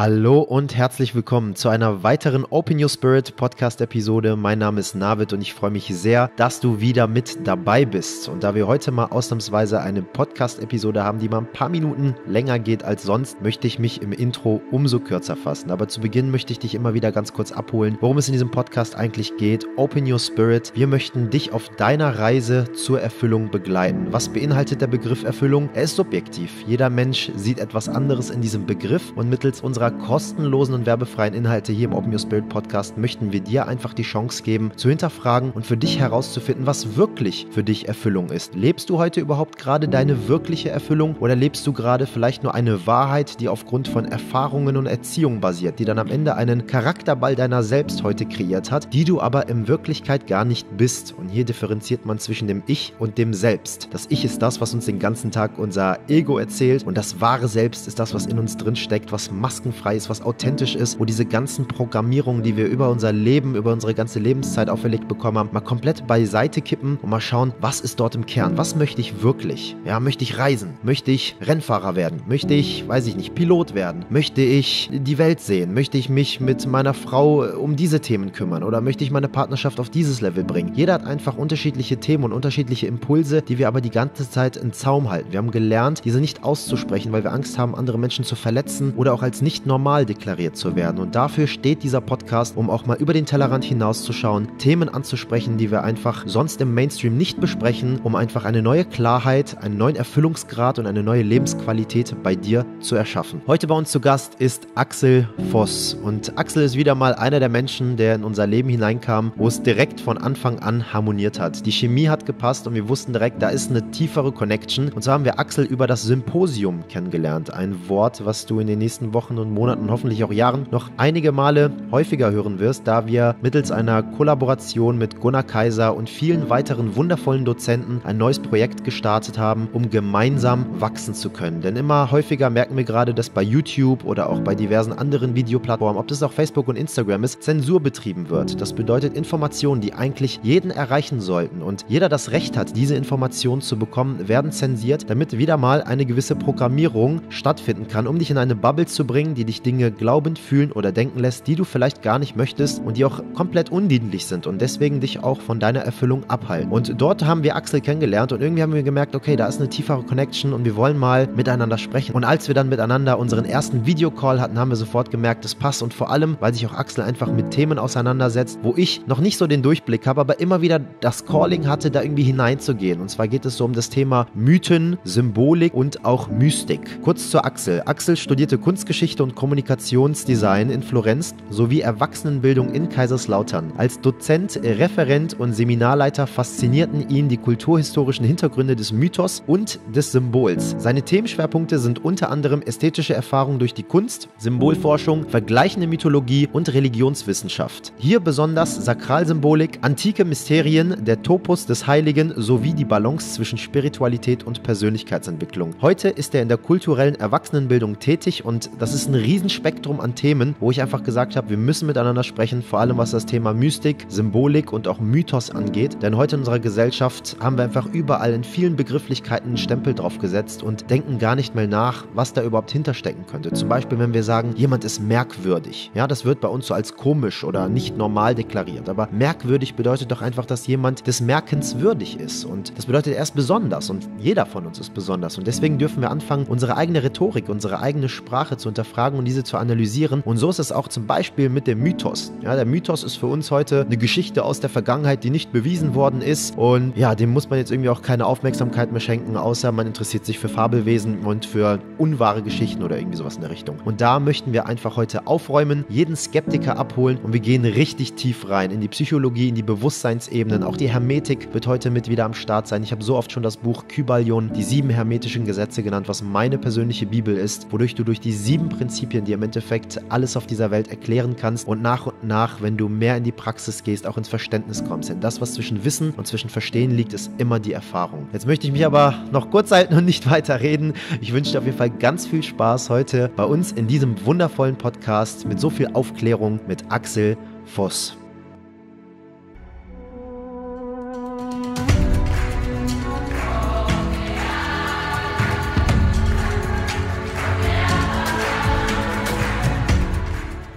Hallo und herzlich willkommen zu einer weiteren Open Your Spirit Podcast Episode. Mein Name ist Navid und ich freue mich sehr, dass du wieder mit dabei bist. Und da wir heute mal ausnahmsweise eine Podcast Episode haben, die mal ein paar Minuten länger geht als sonst, möchte ich mich im Intro umso kürzer fassen. Aber zu Beginn möchte ich dich immer wieder ganz kurz abholen, worum es in diesem Podcast eigentlich geht. Open Your Spirit. Wir möchten dich auf deiner Reise zur Erfüllung begleiten. Was beinhaltet der Begriff Erfüllung? Er ist subjektiv. Jeder Mensch sieht etwas anderes in diesem Begriff und mittels unserer kostenlosen und werbefreien Inhalte hier im Open Your Spirit Podcast möchten wir dir einfach die Chance geben, zu hinterfragen und für dich herauszufinden, was wirklich für dich Erfüllung ist. Lebst du heute überhaupt gerade deine wirkliche Erfüllung oder lebst du gerade vielleicht nur eine Wahrheit, die aufgrund von Erfahrungen und Erziehung basiert, die dann am Ende einen Charakterball deiner selbst heute kreiert hat, die du aber in Wirklichkeit gar nicht bist? Und hier differenziert man zwischen dem Ich und dem Selbst. Das Ich ist das, was uns den ganzen Tag unser Ego erzählt und das wahre Selbst ist das, was in uns drin steckt, was Masken frei ist, was authentisch ist, wo diese ganzen Programmierungen, die wir über unser Leben, über unsere ganze Lebenszeit auferlegt bekommen haben, mal komplett beiseite kippen und mal schauen, was ist dort im Kern? Was möchte ich wirklich? Ja, möchte ich reisen? Möchte ich Rennfahrer werden? Möchte ich, weiß ich nicht, Pilot werden? Möchte ich die Welt sehen? Möchte ich mich mit meiner Frau äh, um diese Themen kümmern? Oder möchte ich meine Partnerschaft auf dieses Level bringen? Jeder hat einfach unterschiedliche Themen und unterschiedliche Impulse, die wir aber die ganze Zeit im Zaum halten. Wir haben gelernt, diese nicht auszusprechen, weil wir Angst haben, andere Menschen zu verletzen oder auch als nicht normal deklariert zu werden. Und dafür steht dieser Podcast, um auch mal über den Tellerrand hinauszuschauen, Themen anzusprechen, die wir einfach sonst im Mainstream nicht besprechen, um einfach eine neue Klarheit, einen neuen Erfüllungsgrad und eine neue Lebensqualität bei dir zu erschaffen. Heute bei uns zu Gast ist Axel Voss. Und Axel ist wieder mal einer der Menschen, der in unser Leben hineinkam, wo es direkt von Anfang an harmoniert hat. Die Chemie hat gepasst und wir wussten direkt, da ist eine tiefere Connection. Und so haben wir Axel über das Symposium kennengelernt. Ein Wort, was du in den nächsten Wochen und Monaten Monaten, hoffentlich auch Jahren noch einige Male häufiger hören wirst, da wir mittels einer Kollaboration mit Gunnar Kaiser und vielen weiteren wundervollen Dozenten ein neues Projekt gestartet haben, um gemeinsam wachsen zu können. Denn immer häufiger merken wir gerade, dass bei YouTube oder auch bei diversen anderen Videoplattformen, ob das auch Facebook und Instagram ist, Zensur betrieben wird. Das bedeutet Informationen, die eigentlich jeden erreichen sollten und jeder das Recht hat, diese Informationen zu bekommen, werden zensiert, damit wieder mal eine gewisse Programmierung stattfinden kann, um dich in eine Bubble zu bringen, die die dich Dinge glaubend fühlen oder denken lässt, die du vielleicht gar nicht möchtest und die auch komplett undienlich sind und deswegen dich auch von deiner Erfüllung abhalten. Und dort haben wir Axel kennengelernt und irgendwie haben wir gemerkt, okay, da ist eine tiefere Connection und wir wollen mal miteinander sprechen. Und als wir dann miteinander unseren ersten Videocall hatten, haben wir sofort gemerkt, das passt und vor allem, weil sich auch Axel einfach mit Themen auseinandersetzt, wo ich noch nicht so den Durchblick habe, aber immer wieder das Calling hatte, da irgendwie hineinzugehen. Und zwar geht es so um das Thema Mythen, Symbolik und auch Mystik. Kurz zu Axel. Axel studierte Kunstgeschichte und und Kommunikationsdesign in Florenz sowie Erwachsenenbildung in Kaiserslautern. Als Dozent, Referent und Seminarleiter faszinierten ihn die kulturhistorischen Hintergründe des Mythos und des Symbols. Seine Themenschwerpunkte sind unter anderem ästhetische Erfahrung durch die Kunst, Symbolforschung, vergleichende Mythologie und Religionswissenschaft. Hier besonders Sakralsymbolik, antike Mysterien, der Topos des Heiligen sowie die Balance zwischen Spiritualität und Persönlichkeitsentwicklung. Heute ist er in der kulturellen Erwachsenenbildung tätig und das ist ein Riesenspektrum an Themen, wo ich einfach gesagt habe, wir müssen miteinander sprechen, vor allem was das Thema Mystik, Symbolik und auch Mythos angeht. Denn heute in unserer Gesellschaft haben wir einfach überall in vielen Begrifflichkeiten einen Stempel draufgesetzt und denken gar nicht mehr nach, was da überhaupt hinterstecken könnte. Zum Beispiel, wenn wir sagen, jemand ist merkwürdig. Ja, das wird bei uns so als komisch oder nicht normal deklariert. Aber merkwürdig bedeutet doch einfach, dass jemand des Merkens würdig ist. Und das bedeutet, er ist besonders und jeder von uns ist besonders. Und deswegen dürfen wir anfangen, unsere eigene Rhetorik, unsere eigene Sprache zu hinterfragen hinterfragen und diese zu analysieren. Und so ist es auch zum Beispiel mit dem Mythos. Ja, der Mythos ist für uns heute eine Geschichte aus der Vergangenheit, die nicht bewiesen worden ist. Und ja, dem muss man jetzt irgendwie auch keine Aufmerksamkeit mehr schenken, außer man interessiert sich für Fabelwesen und für unwahre Geschichten oder irgendwie sowas in der Richtung. Und da möchten wir einfach heute aufräumen, jeden Skeptiker abholen und wir gehen richtig tief rein in die Psychologie, in die Bewusstseinsebenen. Auch die Hermetik wird heute mit wieder am Start sein. Ich habe so oft schon das Buch Kybalion, die sieben hermetischen Gesetze genannt, was meine persönliche Bibel ist, wodurch du durch die sieben Prinzipien Prinzipien, die im Endeffekt alles auf dieser Welt erklären kannst und nach und nach, wenn du mehr in die Praxis gehst, auch ins Verständnis kommst. Denn das, was zwischen Wissen und zwischen Verstehen liegt, ist immer die Erfahrung. Jetzt möchte ich mich aber noch kurz halten und nicht weiter reden. Ich wünsche dir auf jeden Fall ganz viel Spaß heute bei uns in diesem wundervollen Podcast mit so viel Aufklärung mit Axel Voss.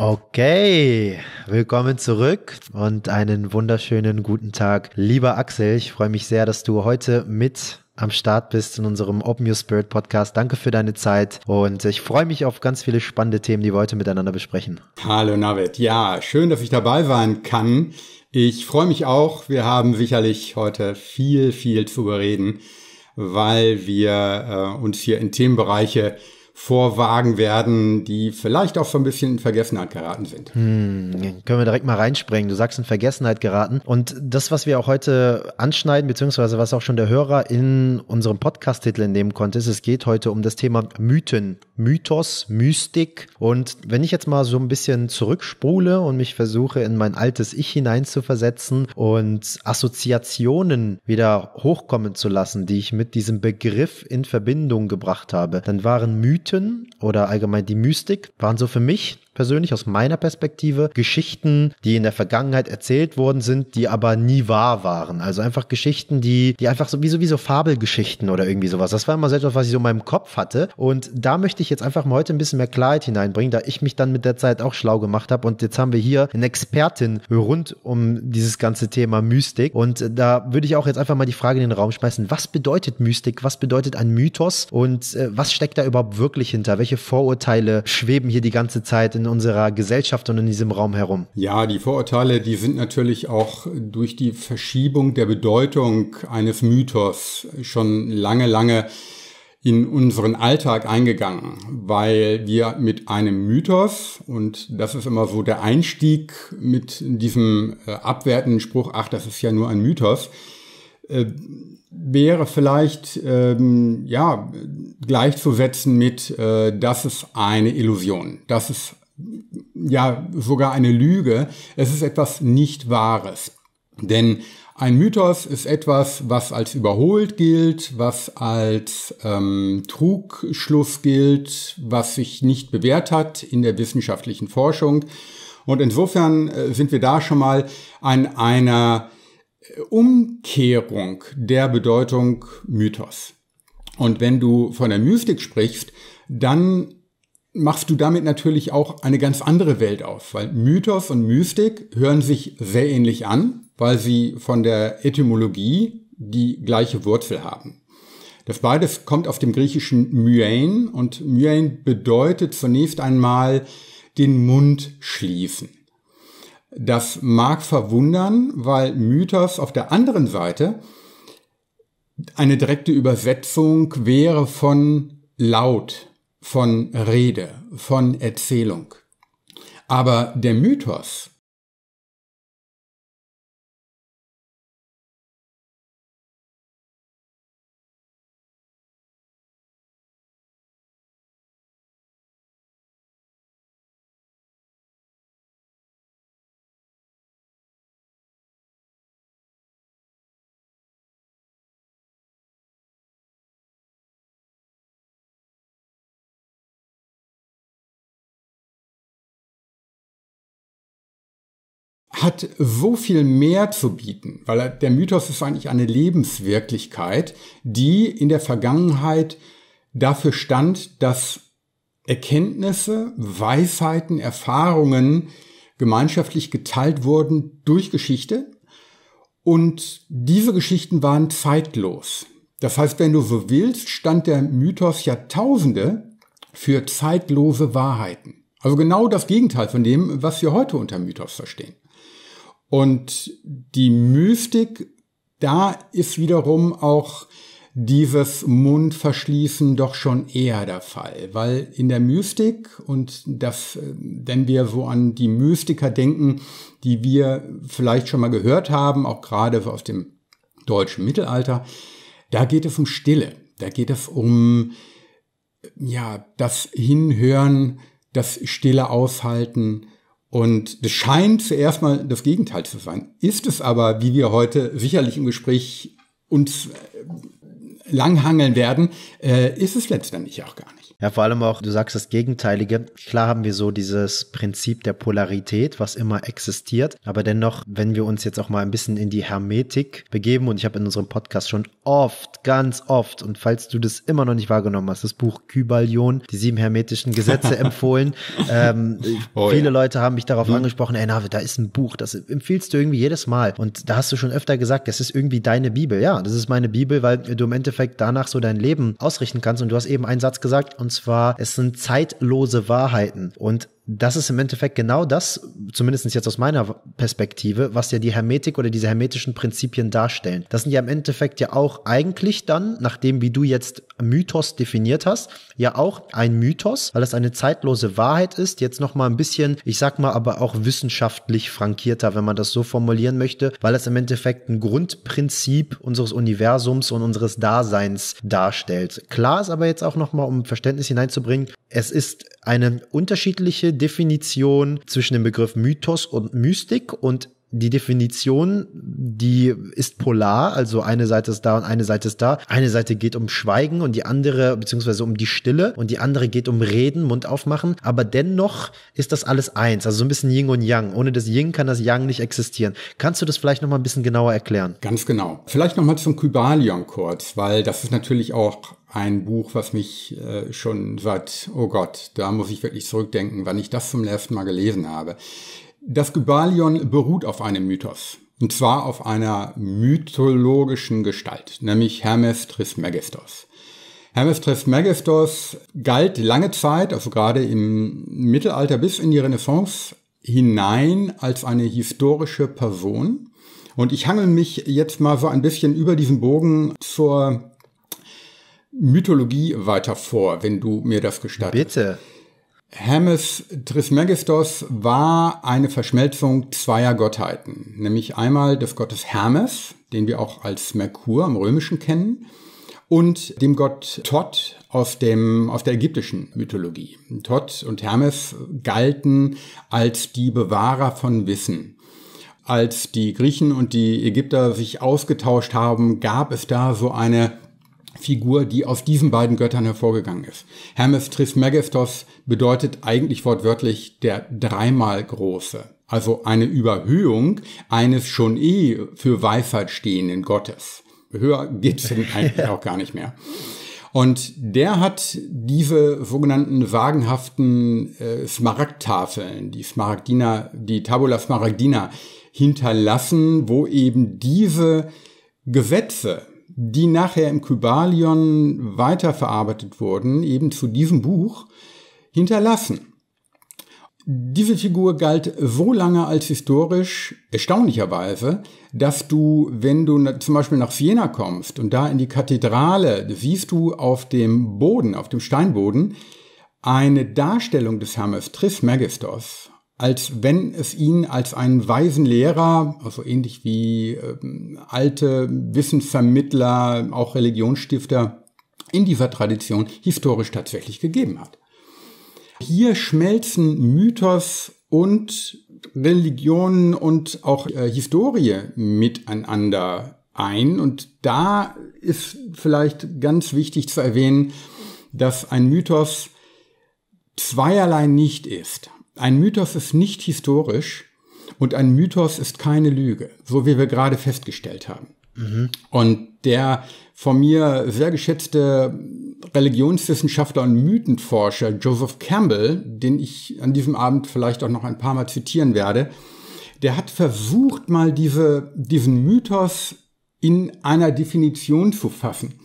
Okay, willkommen zurück und einen wunderschönen guten Tag, lieber Axel. Ich freue mich sehr, dass du heute mit am Start bist in unserem Open Your Spirit Podcast. Danke für deine Zeit und ich freue mich auf ganz viele spannende Themen, die wir heute miteinander besprechen. Hallo Navid, ja, schön, dass ich dabei sein kann. Ich freue mich auch. Wir haben sicherlich heute viel, viel zu bereden, weil wir äh, uns hier in Themenbereiche vorwagen werden, die vielleicht auch so ein bisschen in Vergessenheit geraten sind. Hm, können wir direkt mal reinspringen. Du sagst in Vergessenheit geraten. Und das, was wir auch heute anschneiden, beziehungsweise was auch schon der Hörer in unserem Podcast-Titel entnehmen konnte, ist, es geht heute um das Thema Mythen, Mythos, Mystik. Und wenn ich jetzt mal so ein bisschen zurückspule und mich versuche, in mein altes Ich hineinzuversetzen und Assoziationen wieder hochkommen zu lassen, die ich mit diesem Begriff in Verbindung gebracht habe, dann waren Mythen Mythen oder allgemein die Mystik waren so für mich persönlich aus meiner Perspektive Geschichten, die in der Vergangenheit erzählt worden sind, die aber nie wahr waren. Also einfach Geschichten, die, die einfach so wie, so wie so Fabelgeschichten oder irgendwie sowas. Das war immer so etwas, was ich so in meinem Kopf hatte. Und da möchte ich jetzt einfach mal heute ein bisschen mehr Klarheit hineinbringen, da ich mich dann mit der Zeit auch schlau gemacht habe. Und jetzt haben wir hier eine Expertin rund um dieses ganze Thema Mystik. Und da würde ich auch jetzt einfach mal die Frage in den Raum schmeißen. Was bedeutet Mystik? Was bedeutet ein Mythos? Und äh, was steckt da überhaupt wirklich hinter? Welche Vorurteile schweben hier die ganze Zeit in in unserer Gesellschaft und in diesem Raum herum? Ja, die Vorurteile, die sind natürlich auch durch die Verschiebung der Bedeutung eines Mythos schon lange, lange in unseren Alltag eingegangen, weil wir mit einem Mythos, und das ist immer so der Einstieg mit diesem äh, abwertenden Spruch, ach, das ist ja nur ein Mythos, äh, wäre vielleicht ähm, ja gleichzusetzen mit, äh, das ist eine Illusion, das ist ja sogar eine Lüge, es ist etwas Nicht-Wahres. Denn ein Mythos ist etwas, was als überholt gilt, was als ähm, Trugschluss gilt, was sich nicht bewährt hat in der wissenschaftlichen Forschung. Und insofern äh, sind wir da schon mal an einer äh, Umkehrung der Bedeutung Mythos. Und wenn du von der Mystik sprichst, dann machst du damit natürlich auch eine ganz andere Welt auf, weil Mythos und Mystik hören sich sehr ähnlich an, weil sie von der Etymologie die gleiche Wurzel haben. Das beides kommt auf dem griechischen Myein und Myein bedeutet zunächst einmal den Mund schließen. Das mag verwundern, weil Mythos auf der anderen Seite eine direkte Übersetzung wäre von laut von Rede, von Erzählung. Aber der Mythos hat so viel mehr zu bieten, weil der Mythos ist eigentlich eine Lebenswirklichkeit, die in der Vergangenheit dafür stand, dass Erkenntnisse, Weisheiten, Erfahrungen gemeinschaftlich geteilt wurden durch Geschichte. Und diese Geschichten waren zeitlos. Das heißt, wenn du so willst, stand der Mythos Jahrtausende für zeitlose Wahrheiten. Also genau das Gegenteil von dem, was wir heute unter Mythos verstehen. Und die Mystik, da ist wiederum auch dieses Mundverschließen doch schon eher der Fall, weil in der Mystik und das, wenn wir so an die Mystiker denken, die wir vielleicht schon mal gehört haben, auch gerade so aus dem deutschen Mittelalter, da geht es um Stille, da geht es um ja das Hinhören, das Stille aushalten, und das scheint zuerst mal das Gegenteil zu sein. Ist es aber, wie wir heute sicherlich im Gespräch uns äh, langhangeln werden, äh, ist es letztendlich auch gar nicht. Ja, vor allem auch, du sagst das Gegenteilige. Klar haben wir so dieses Prinzip der Polarität, was immer existiert. Aber dennoch, wenn wir uns jetzt auch mal ein bisschen in die Hermetik begeben, und ich habe in unserem Podcast schon oft, ganz oft, und falls du das immer noch nicht wahrgenommen hast, das Buch Kybalion, die sieben hermetischen Gesetze empfohlen. Ähm, oh, viele ja. Leute haben mich darauf hm. angesprochen, ey, Navid, da ist ein Buch, das empfiehlst du irgendwie jedes Mal. Und da hast du schon öfter gesagt, das ist irgendwie deine Bibel. Ja, das ist meine Bibel, weil du im Endeffekt Endeffekt danach so dein Leben ausrichten kannst. Und du hast eben einen Satz gesagt, und zwar, es sind zeitlose Wahrheiten. Und das ist im Endeffekt genau das, zumindest jetzt aus meiner Perspektive, was ja die Hermetik oder diese hermetischen Prinzipien darstellen. Das sind ja im Endeffekt ja auch eigentlich dann, nachdem wie du jetzt Mythos definiert hast, ja auch ein Mythos, weil das eine zeitlose Wahrheit ist, jetzt nochmal ein bisschen, ich sag mal, aber auch wissenschaftlich frankierter, wenn man das so formulieren möchte, weil es im Endeffekt ein Grundprinzip unseres Universums und unseres Daseins darstellt. Klar ist aber jetzt auch nochmal, um Verständnis hineinzubringen, es ist eine unterschiedliche Definition zwischen dem Begriff Mythos und Mystik und die Definition, die ist polar, also eine Seite ist da und eine Seite ist da. Eine Seite geht um Schweigen und die andere, beziehungsweise um die Stille und die andere geht um Reden, Mund aufmachen. Aber dennoch ist das alles eins, also so ein bisschen Yin und Yang. Ohne das Yin kann das Yang nicht existieren. Kannst du das vielleicht nochmal ein bisschen genauer erklären? Ganz genau. Vielleicht nochmal zum Kybalion kurz, weil das ist natürlich auch ein Buch, was mich äh, schon seit, oh Gott, da muss ich wirklich zurückdenken, wann ich das zum letzten Mal gelesen habe. Das Gybalion beruht auf einem Mythos. Und zwar auf einer mythologischen Gestalt, nämlich Hermes Trismegistos. Hermes Trismegistos galt lange Zeit, also gerade im Mittelalter bis in die Renaissance hinein, als eine historische Person. Und ich hangel mich jetzt mal so ein bisschen über diesen Bogen zur Mythologie weiter vor, wenn du mir das gestattest. Bitte. Hermes Trismegistos war eine Verschmelzung zweier Gottheiten, nämlich einmal des Gottes Hermes, den wir auch als Merkur im Römischen kennen, und dem Gott Thoth aus, dem, aus der ägyptischen Mythologie. Thoth und Hermes galten als die Bewahrer von Wissen. Als die Griechen und die Ägypter sich ausgetauscht haben, gab es da so eine Figur, die aus diesen beiden Göttern hervorgegangen ist. Hermes Trismegistos bedeutet eigentlich wortwörtlich der dreimal Große, also eine Überhöhung eines schon eh für Weisheit stehenden Gottes. Höher geht's denn eigentlich auch gar nicht mehr. Und der hat diese sogenannten sagenhaften äh, Smaragdtafeln, die Smaragdina, die Tabula Smaragdina hinterlassen, wo eben diese Gesetze, die nachher im Kybalion weiterverarbeitet wurden, eben zu diesem Buch, hinterlassen. Diese Figur galt so lange als historisch, erstaunlicherweise, dass du, wenn du zum Beispiel nach Siena kommst und da in die Kathedrale, siehst du auf dem Boden, auf dem Steinboden, eine Darstellung des Hermes Trismegistos, als wenn es ihn als einen weisen Lehrer, also ähnlich wie ähm, alte Wissensvermittler, auch Religionsstifter in dieser Tradition historisch tatsächlich gegeben hat. Hier schmelzen Mythos und Religionen und auch äh, Historie miteinander ein. Und da ist vielleicht ganz wichtig zu erwähnen, dass ein Mythos zweierlei nicht ist. Ein Mythos ist nicht historisch und ein Mythos ist keine Lüge, so wie wir gerade festgestellt haben. Mhm. Und der von mir sehr geschätzte Religionswissenschaftler und Mythenforscher Joseph Campbell, den ich an diesem Abend vielleicht auch noch ein paar Mal zitieren werde, der hat versucht, mal diese, diesen Mythos in einer Definition zu fassen.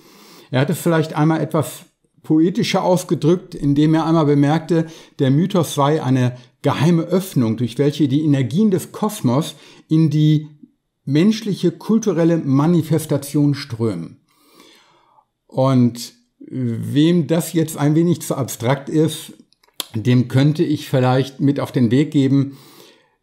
Er hat es vielleicht einmal etwas poetischer ausgedrückt, indem er einmal bemerkte, der Mythos sei eine geheime Öffnung, durch welche die Energien des Kosmos in die menschliche kulturelle Manifestation strömen. Und wem das jetzt ein wenig zu abstrakt ist, dem könnte ich vielleicht mit auf den Weg geben,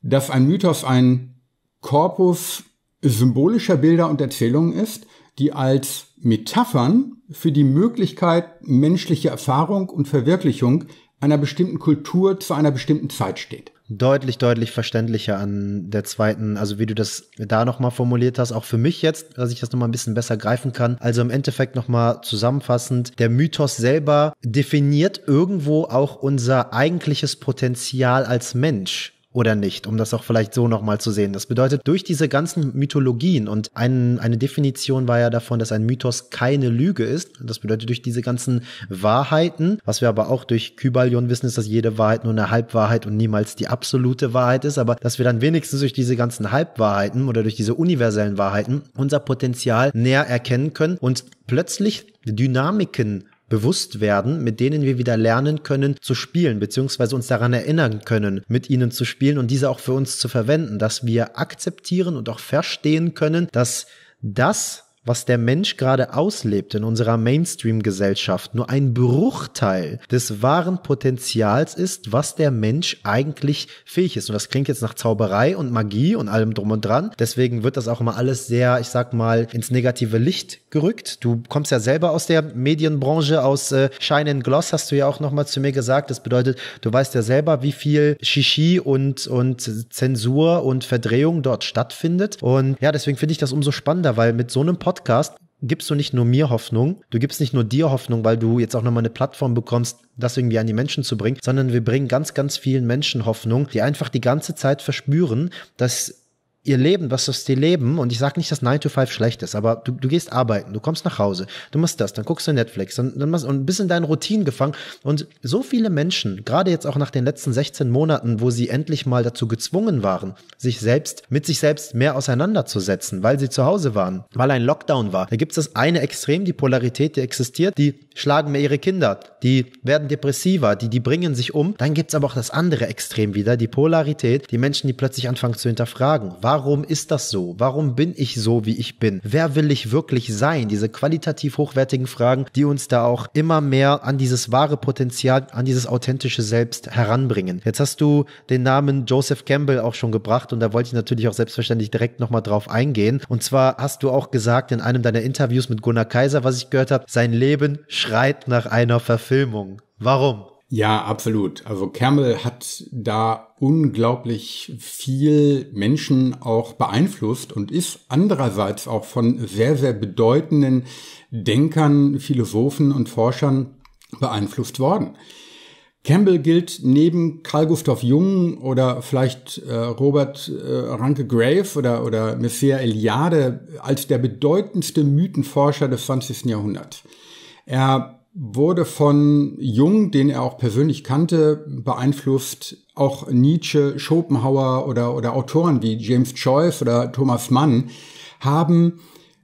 dass ein Mythos ein Korpus symbolischer Bilder und Erzählungen ist, die als Metaphern für die Möglichkeit menschlicher Erfahrung und Verwirklichung einer bestimmten Kultur zu einer bestimmten Zeit steht. Deutlich, deutlich verständlicher an der zweiten, also wie du das da nochmal formuliert hast, auch für mich jetzt, dass ich das nochmal ein bisschen besser greifen kann. Also im Endeffekt nochmal zusammenfassend, der Mythos selber definiert irgendwo auch unser eigentliches Potenzial als Mensch oder nicht, um das auch vielleicht so nochmal zu sehen. Das bedeutet, durch diese ganzen Mythologien und ein, eine Definition war ja davon, dass ein Mythos keine Lüge ist. Das bedeutet, durch diese ganzen Wahrheiten, was wir aber auch durch Kybalion wissen, ist, dass jede Wahrheit nur eine Halbwahrheit und niemals die absolute Wahrheit ist, aber dass wir dann wenigstens durch diese ganzen Halbwahrheiten oder durch diese universellen Wahrheiten unser Potenzial näher erkennen können und plötzlich Dynamiken bewusst werden, mit denen wir wieder lernen können zu spielen, beziehungsweise uns daran erinnern können, mit ihnen zu spielen und diese auch für uns zu verwenden, dass wir akzeptieren und auch verstehen können, dass das was der Mensch gerade auslebt in unserer Mainstream-Gesellschaft, nur ein Bruchteil des wahren Potenzials ist, was der Mensch eigentlich fähig ist. Und das klingt jetzt nach Zauberei und Magie und allem drum und dran. Deswegen wird das auch immer alles sehr, ich sag mal, ins negative Licht gerückt. Du kommst ja selber aus der Medienbranche, aus äh, Shine and Gloss, hast du ja auch nochmal zu mir gesagt. Das bedeutet, du weißt ja selber, wie viel Shishi und, und Zensur und Verdrehung dort stattfindet. Und ja, deswegen finde ich das umso spannender, weil mit so einem Podcast Podcast gibst du nicht nur mir Hoffnung, du gibst nicht nur dir Hoffnung, weil du jetzt auch nochmal eine Plattform bekommst, das irgendwie an die Menschen zu bringen, sondern wir bringen ganz, ganz vielen Menschen Hoffnung, die einfach die ganze Zeit verspüren, dass ihr Leben, was das die leben, und ich sage nicht, dass 9 to 5 schlecht ist, aber du, du gehst arbeiten, du kommst nach Hause, du machst das, dann guckst du Netflix, dann, dann machst und bist in deinen Routinen gefangen. Und so viele Menschen, gerade jetzt auch nach den letzten 16 Monaten, wo sie endlich mal dazu gezwungen waren, sich selbst, mit sich selbst mehr auseinanderzusetzen, weil sie zu Hause waren, weil ein Lockdown war. Da gibt es das eine Extrem, die Polarität, die existiert, die schlagen mehr ihre Kinder, die werden depressiver, die, die bringen sich um. Dann gibt es aber auch das andere Extrem wieder, die Polarität, die Menschen, die plötzlich anfangen zu hinterfragen. Warum Warum ist das so? Warum bin ich so, wie ich bin? Wer will ich wirklich sein? Diese qualitativ hochwertigen Fragen, die uns da auch immer mehr an dieses wahre Potenzial, an dieses authentische Selbst heranbringen. Jetzt hast du den Namen Joseph Campbell auch schon gebracht und da wollte ich natürlich auch selbstverständlich direkt nochmal drauf eingehen. Und zwar hast du auch gesagt in einem deiner Interviews mit Gunnar Kaiser, was ich gehört habe, sein Leben schreit nach einer Verfilmung. Warum? Ja, absolut. Also Kermel hat da unglaublich viel Menschen auch beeinflusst und ist andererseits auch von sehr, sehr bedeutenden Denkern, Philosophen und Forschern beeinflusst worden. Campbell gilt neben Carl Gustav Jung oder vielleicht äh, Robert äh, Ranke Grave oder, oder Messier Eliade als der bedeutendste Mythenforscher des 20. Jahrhunderts. Er wurde von Jung, den er auch persönlich kannte, beeinflusst. Auch Nietzsche, Schopenhauer oder, oder Autoren wie James Joyce oder Thomas Mann haben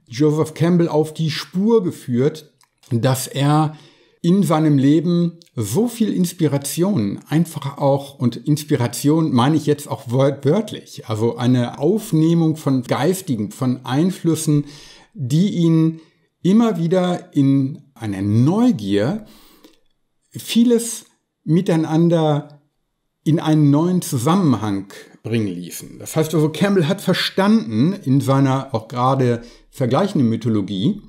Joseph Campbell auf die Spur geführt, dass er in seinem Leben so viel Inspiration, einfach auch, und Inspiration meine ich jetzt auch wörtlich, also eine Aufnehmung von Geistigen, von Einflüssen, die ihn immer wieder in einer Neugier vieles miteinander in einen neuen Zusammenhang bringen ließen. Das heißt also, Campbell hat verstanden in seiner auch gerade vergleichenden Mythologie,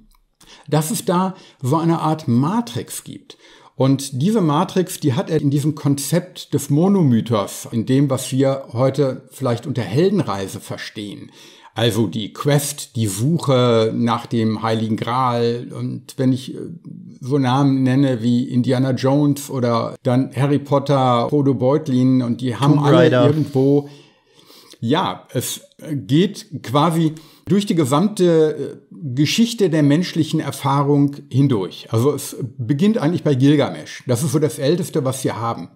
dass es da so eine Art Matrix gibt. Und diese Matrix, die hat er in diesem Konzept des Monomythos, in dem, was wir heute vielleicht unter Heldenreise verstehen, also die Quest, die Suche nach dem Heiligen Gral und wenn ich äh, so Namen nenne wie Indiana Jones oder dann Harry Potter, Frodo Beutlin und die haben alle irgendwo ja, es äh, geht quasi durch die gesamte äh, Geschichte der menschlichen Erfahrung hindurch. Also es beginnt eigentlich bei Gilgamesch. Das ist so das Älteste, was wir haben.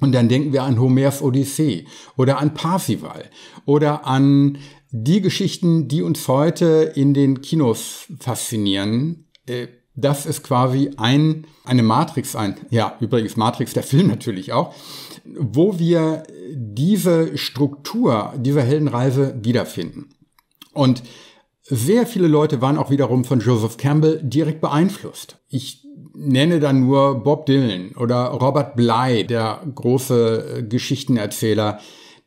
Und dann denken wir an Homers Odyssee oder an Parsival oder an die Geschichten, die uns heute in den Kinos faszinieren, äh, das ist quasi ein, eine Matrix, ein, ja, übrigens Matrix, der Film natürlich auch, wo wir diese Struktur dieser Heldenreise wiederfinden. Und sehr viele Leute waren auch wiederum von Joseph Campbell direkt beeinflusst. Ich nenne dann nur Bob Dylan oder Robert Bly, der große äh, Geschichtenerzähler,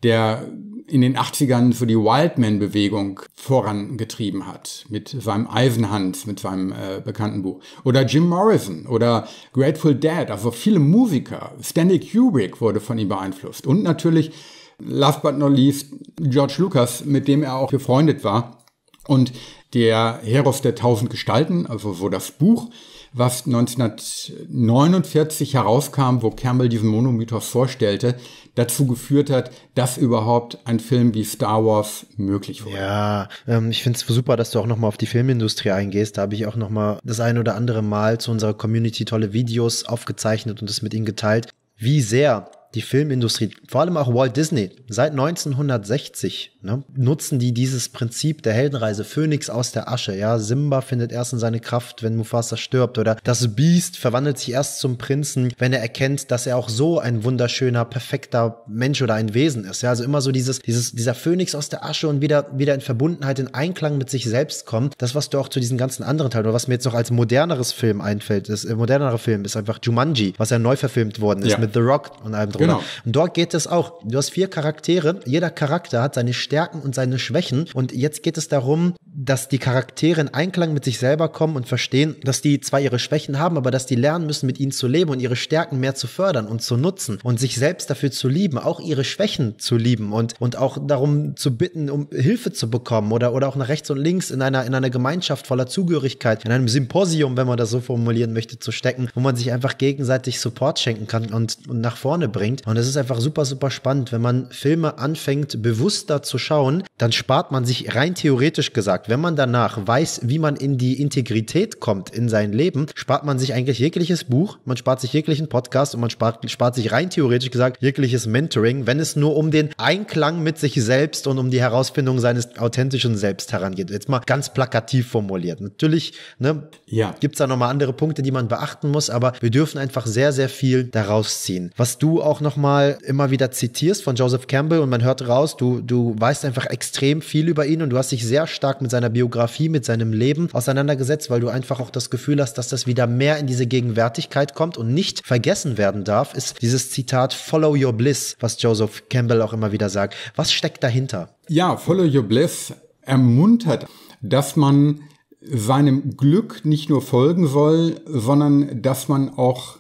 der in den 80ern für die Wildman-Bewegung vorangetrieben hat, mit seinem Eisenhand, mit seinem äh, bekannten Buch. Oder Jim Morrison oder Grateful Dead, also viele Musiker. Stanley Kubrick wurde von ihm beeinflusst. Und natürlich, last but not least, George Lucas, mit dem er auch befreundet war. Und der Heros der tausend Gestalten, also so das Buch, was 1949 herauskam, wo Campbell diesen Monomythos vorstellte, dazu geführt hat, dass überhaupt ein Film wie Star Wars möglich wurde. Ja, ähm, ich finde es super, dass du auch nochmal auf die Filmindustrie eingehst. Da habe ich auch nochmal das ein oder andere Mal zu unserer Community tolle Videos aufgezeichnet und es mit ihnen geteilt, wie sehr die Filmindustrie, vor allem auch Walt Disney, seit 1960 ne, nutzen die dieses Prinzip der Heldenreise, Phönix aus der Asche. Ja, Simba findet erst in seine Kraft, wenn Mufasa stirbt, oder das Biest verwandelt sich erst zum Prinzen, wenn er erkennt, dass er auch so ein wunderschöner, perfekter Mensch oder ein Wesen ist. Ja, also immer so dieses, dieses, dieser Phönix aus der Asche und wieder, wieder in Verbundenheit, in Einklang mit sich selbst kommt. Das, was du auch zu diesen ganzen anderen Teilen, oder was mir jetzt noch als moderneres Film einfällt, ist, äh, modernerer Film ist einfach Jumanji, was ja neu verfilmt worden ist ja. mit The Rock und allem sind. Genau. Und dort geht es auch, du hast vier Charaktere, jeder Charakter hat seine Stärken und seine Schwächen. Und jetzt geht es darum, dass die Charaktere in Einklang mit sich selber kommen und verstehen, dass die zwar ihre Schwächen haben, aber dass die lernen müssen, mit ihnen zu leben und ihre Stärken mehr zu fördern und zu nutzen und sich selbst dafür zu lieben, auch ihre Schwächen zu lieben und, und auch darum zu bitten, um Hilfe zu bekommen oder, oder auch nach rechts und links in einer, in einer Gemeinschaft voller Zugehörigkeit, in einem Symposium, wenn man das so formulieren möchte, zu stecken, wo man sich einfach gegenseitig Support schenken kann und, und nach vorne bringt. Und es ist einfach super, super spannend. Wenn man Filme anfängt, bewusster zu schauen, dann spart man sich rein theoretisch gesagt gesagt, wenn man danach weiß, wie man in die Integrität kommt in sein Leben, spart man sich eigentlich jegliches Buch, man spart sich jeglichen Podcast und man spart, spart sich rein theoretisch gesagt jegliches Mentoring, wenn es nur um den Einklang mit sich selbst und um die Herausfindung seines authentischen Selbst herangeht. Jetzt mal ganz plakativ formuliert. Natürlich ne, ja. gibt es da nochmal andere Punkte, die man beachten muss, aber wir dürfen einfach sehr, sehr viel daraus ziehen. Was du auch nochmal immer wieder zitierst von Joseph Campbell und man hört raus, du, du weißt einfach extrem viel über ihn und du hast dich sehr stark mit seinem seiner Biografie, mit seinem Leben auseinandergesetzt, weil du einfach auch das Gefühl hast, dass das wieder mehr in diese Gegenwärtigkeit kommt und nicht vergessen werden darf, ist dieses Zitat Follow Your Bliss, was Joseph Campbell auch immer wieder sagt. Was steckt dahinter? Ja, Follow Your Bliss ermuntert, dass man seinem Glück nicht nur folgen soll, sondern dass man auch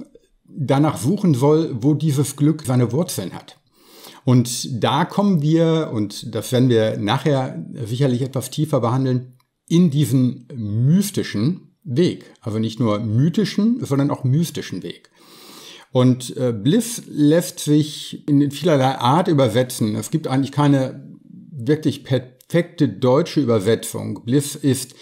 danach suchen soll, wo dieses Glück seine Wurzeln hat. Und da kommen wir, und das werden wir nachher sicherlich etwas tiefer behandeln, in diesen mystischen Weg. Also nicht nur mythischen, sondern auch mystischen Weg. Und äh, Bliss lässt sich in vielerlei Art übersetzen. Es gibt eigentlich keine wirklich perfekte deutsche Übersetzung. Bliss ist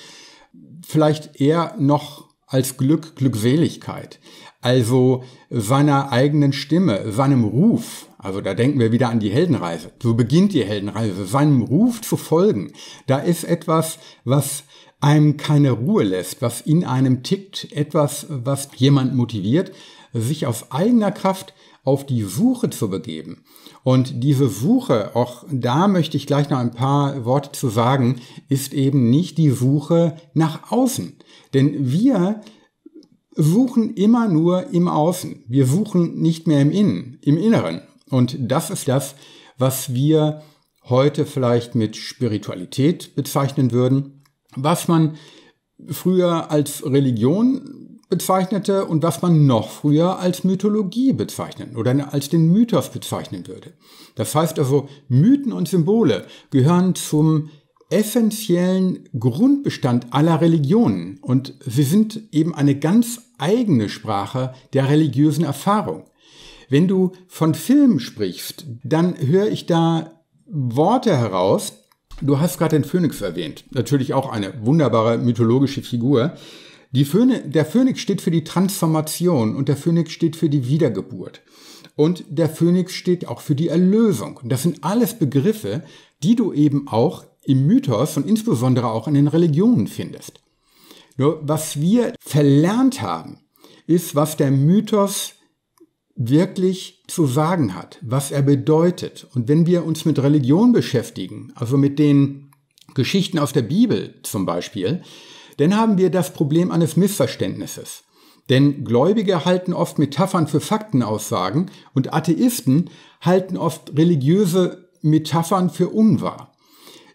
vielleicht eher noch als Glück Glückseligkeit, also seiner eigenen Stimme, seinem Ruf, also da denken wir wieder an die Heldenreise. So beginnt die Heldenreise, seinem Ruf zu folgen. Da ist etwas, was einem keine Ruhe lässt, was in einem tickt, etwas, was jemand motiviert, sich aus eigener Kraft auf die Suche zu begeben. Und diese Suche, auch da möchte ich gleich noch ein paar Worte zu sagen, ist eben nicht die Suche nach außen. Denn wir suchen immer nur im Außen. Wir suchen nicht mehr im Innen, im Inneren. Und das ist das, was wir heute vielleicht mit Spiritualität bezeichnen würden, was man früher als Religion bezeichnete und was man noch früher als Mythologie bezeichnen oder als den Mythos bezeichnen würde. Das heißt also, Mythen und Symbole gehören zum essentiellen Grundbestand aller Religionen und sie sind eben eine ganz eigene Sprache der religiösen Erfahrung. Wenn du von Film sprichst, dann höre ich da Worte heraus. Du hast gerade den Phönix erwähnt. Natürlich auch eine wunderbare mythologische Figur. Phöne, der Phönix steht für die Transformation und der Phönix steht für die Wiedergeburt. Und der Phönix steht auch für die Erlösung. das sind alles Begriffe, die du eben auch im Mythos und insbesondere auch in den Religionen findest. Nur was wir verlernt haben, ist, was der Mythos wirklich zu sagen hat, was er bedeutet. Und wenn wir uns mit Religion beschäftigen, also mit den Geschichten aus der Bibel zum Beispiel, dann haben wir das Problem eines Missverständnisses. Denn Gläubige halten oft Metaphern für Faktenaussagen und Atheisten halten oft religiöse Metaphern für unwahr.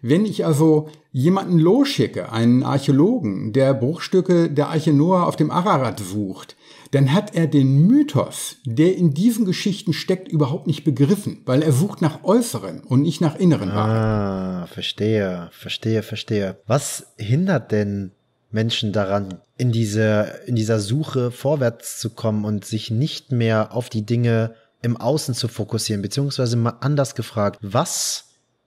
Wenn ich also jemanden losschicke, einen Archäologen, der Bruchstücke der Arche Noah auf dem Ararat sucht, dann hat er den Mythos, der in diesen Geschichten steckt, überhaupt nicht begriffen, weil er sucht nach äußeren und nicht nach inneren Ah, verstehe, verstehe, verstehe. Was hindert denn Menschen daran, in, diese, in dieser Suche vorwärts zu kommen und sich nicht mehr auf die Dinge im Außen zu fokussieren, beziehungsweise mal anders gefragt, was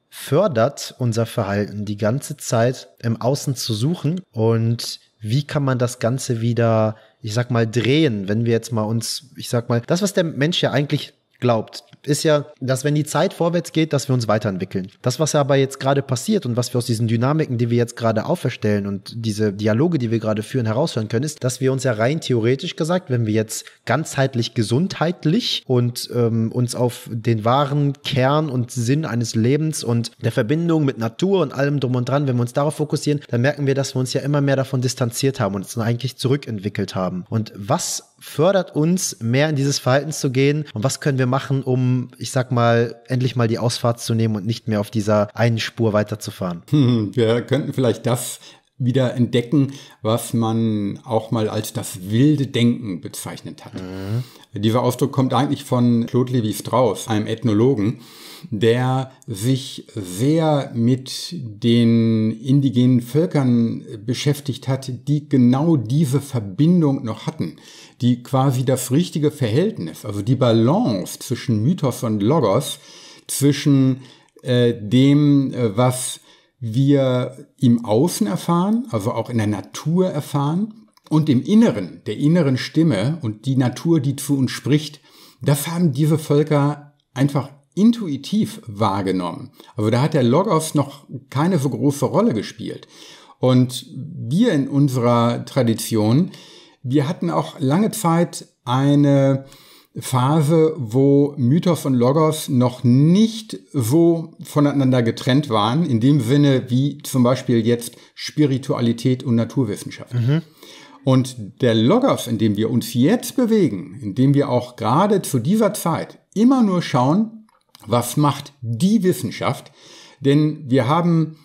fördert unser Verhalten die ganze Zeit im Außen zu suchen und wie kann man das Ganze wieder ich sag mal, drehen, wenn wir jetzt mal uns, ich sag mal, das, was der Mensch ja eigentlich glaubt, ist ja, dass wenn die Zeit vorwärts geht, dass wir uns weiterentwickeln. Das, was aber jetzt gerade passiert und was wir aus diesen Dynamiken, die wir jetzt gerade auferstellen und diese Dialoge, die wir gerade führen, heraushören können, ist, dass wir uns ja rein theoretisch gesagt, wenn wir jetzt ganzheitlich gesundheitlich und ähm, uns auf den wahren Kern und Sinn eines Lebens und der Verbindung mit Natur und allem drum und dran, wenn wir uns darauf fokussieren, dann merken wir, dass wir uns ja immer mehr davon distanziert haben und uns eigentlich zurückentwickelt haben. Und was fördert uns, mehr in dieses Verhalten zu gehen? Und was können wir machen, um, ich sag mal, endlich mal die Ausfahrt zu nehmen und nicht mehr auf dieser einen Spur weiterzufahren? Hm, wir könnten vielleicht das wieder entdecken, was man auch mal als das wilde Denken bezeichnet hat. Mhm. Dieser Ausdruck kommt eigentlich von Claude Levi-Strauss, einem Ethnologen, der sich sehr mit den indigenen Völkern beschäftigt hat, die genau diese Verbindung noch hatten die quasi das richtige Verhältnis, also die Balance zwischen Mythos und Logos, zwischen äh, dem, äh, was wir im Außen erfahren, also auch in der Natur erfahren, und im Inneren, der inneren Stimme und die Natur, die zu uns spricht, das haben diese Völker einfach intuitiv wahrgenommen. Also da hat der Logos noch keine so große Rolle gespielt. Und wir in unserer Tradition wir hatten auch lange Zeit eine Phase, wo Mythos und Logos noch nicht so voneinander getrennt waren, in dem Sinne wie zum Beispiel jetzt Spiritualität und Naturwissenschaft. Mhm. Und der Logos, in dem wir uns jetzt bewegen, in dem wir auch gerade zu dieser Zeit immer nur schauen, was macht die Wissenschaft, denn wir haben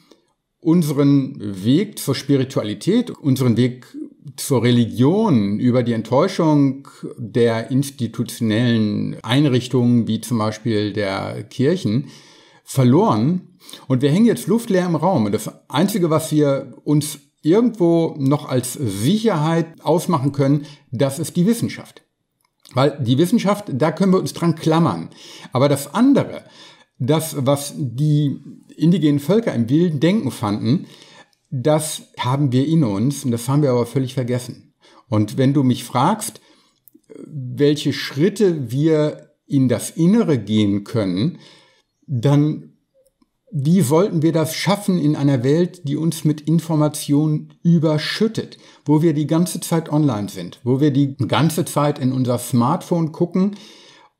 unseren Weg zur Spiritualität, unseren Weg zur Religion, über die Enttäuschung der institutionellen Einrichtungen wie zum Beispiel der Kirchen verloren. Und wir hängen jetzt luftleer im Raum. Und das Einzige, was wir uns irgendwo noch als Sicherheit ausmachen können, das ist die Wissenschaft. Weil die Wissenschaft, da können wir uns dran klammern. Aber das andere, das, was die indigenen Völker im wilden Denken fanden, das haben wir in uns und das haben wir aber völlig vergessen. Und wenn du mich fragst, welche Schritte wir in das Innere gehen können, dann wie sollten wir das schaffen in einer Welt, die uns mit Informationen überschüttet, wo wir die ganze Zeit online sind, wo wir die ganze Zeit in unser Smartphone gucken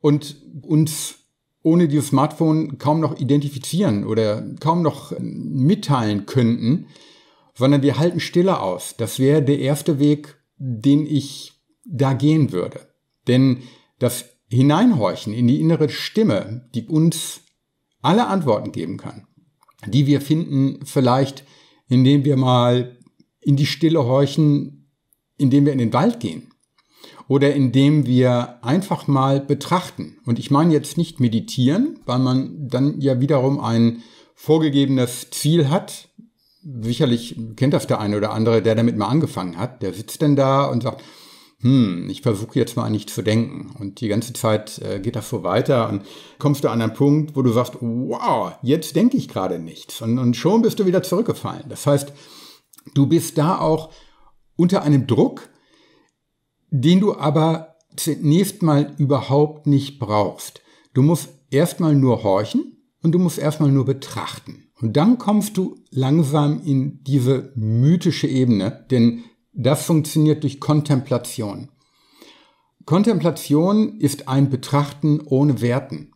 und uns ohne dieses Smartphone kaum noch identifizieren oder kaum noch mitteilen könnten, sondern wir halten Stille aus. Das wäre der erste Weg, den ich da gehen würde. Denn das Hineinhorchen in die innere Stimme, die uns alle Antworten geben kann, die wir finden vielleicht, indem wir mal in die Stille horchen, indem wir in den Wald gehen oder indem wir einfach mal betrachten. Und ich meine jetzt nicht meditieren, weil man dann ja wiederum ein vorgegebenes Ziel hat, sicherlich kennt das der eine oder andere, der damit mal angefangen hat. Der sitzt denn da und sagt, hm, ich versuche jetzt mal nicht zu denken. Und die ganze Zeit äh, geht das so weiter und kommst du an einen Punkt, wo du sagst, wow, jetzt denke ich gerade nichts. Und, und schon bist du wieder zurückgefallen. Das heißt, du bist da auch unter einem Druck, den du aber zunächst mal überhaupt nicht brauchst. Du musst erstmal nur horchen und du musst erstmal nur betrachten. Und dann kommst du langsam in diese mythische Ebene, denn das funktioniert durch Kontemplation. Kontemplation ist ein Betrachten ohne Werten.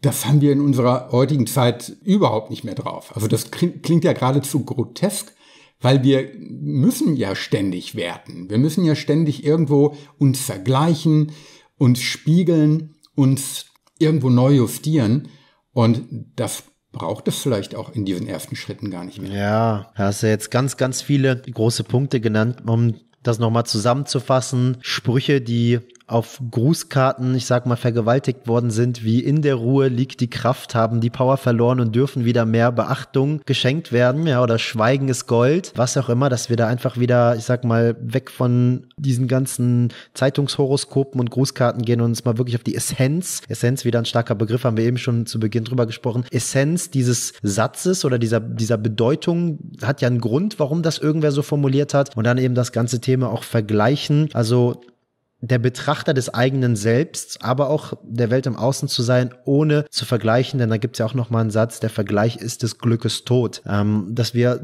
Das haben wir in unserer heutigen Zeit überhaupt nicht mehr drauf. Also das klingt ja geradezu grotesk, weil wir müssen ja ständig werten. Wir müssen ja ständig irgendwo uns vergleichen, uns spiegeln, uns irgendwo neu justieren. Und das braucht es vielleicht auch in diesen ersten Schritten gar nicht mehr. Ja, hast du jetzt ganz, ganz viele große Punkte genannt, um das nochmal zusammenzufassen. Sprüche, die auf Grußkarten, ich sag mal, vergewaltigt worden sind, wie in der Ruhe liegt die Kraft, haben die Power verloren und dürfen wieder mehr Beachtung geschenkt werden, ja, oder Schweigen ist Gold, was auch immer, dass wir da einfach wieder, ich sag mal, weg von diesen ganzen Zeitungshoroskopen und Grußkarten gehen und uns mal wirklich auf die Essenz, Essenz wieder ein starker Begriff, haben wir eben schon zu Beginn drüber gesprochen, Essenz dieses Satzes oder dieser, dieser Bedeutung hat ja einen Grund, warum das irgendwer so formuliert hat und dann eben das ganze Thema auch vergleichen, also der Betrachter des eigenen Selbst, aber auch der Welt im Außen zu sein, ohne zu vergleichen, denn da gibt es ja auch nochmal einen Satz, der Vergleich ist des Glückes Tod, ähm, dass wir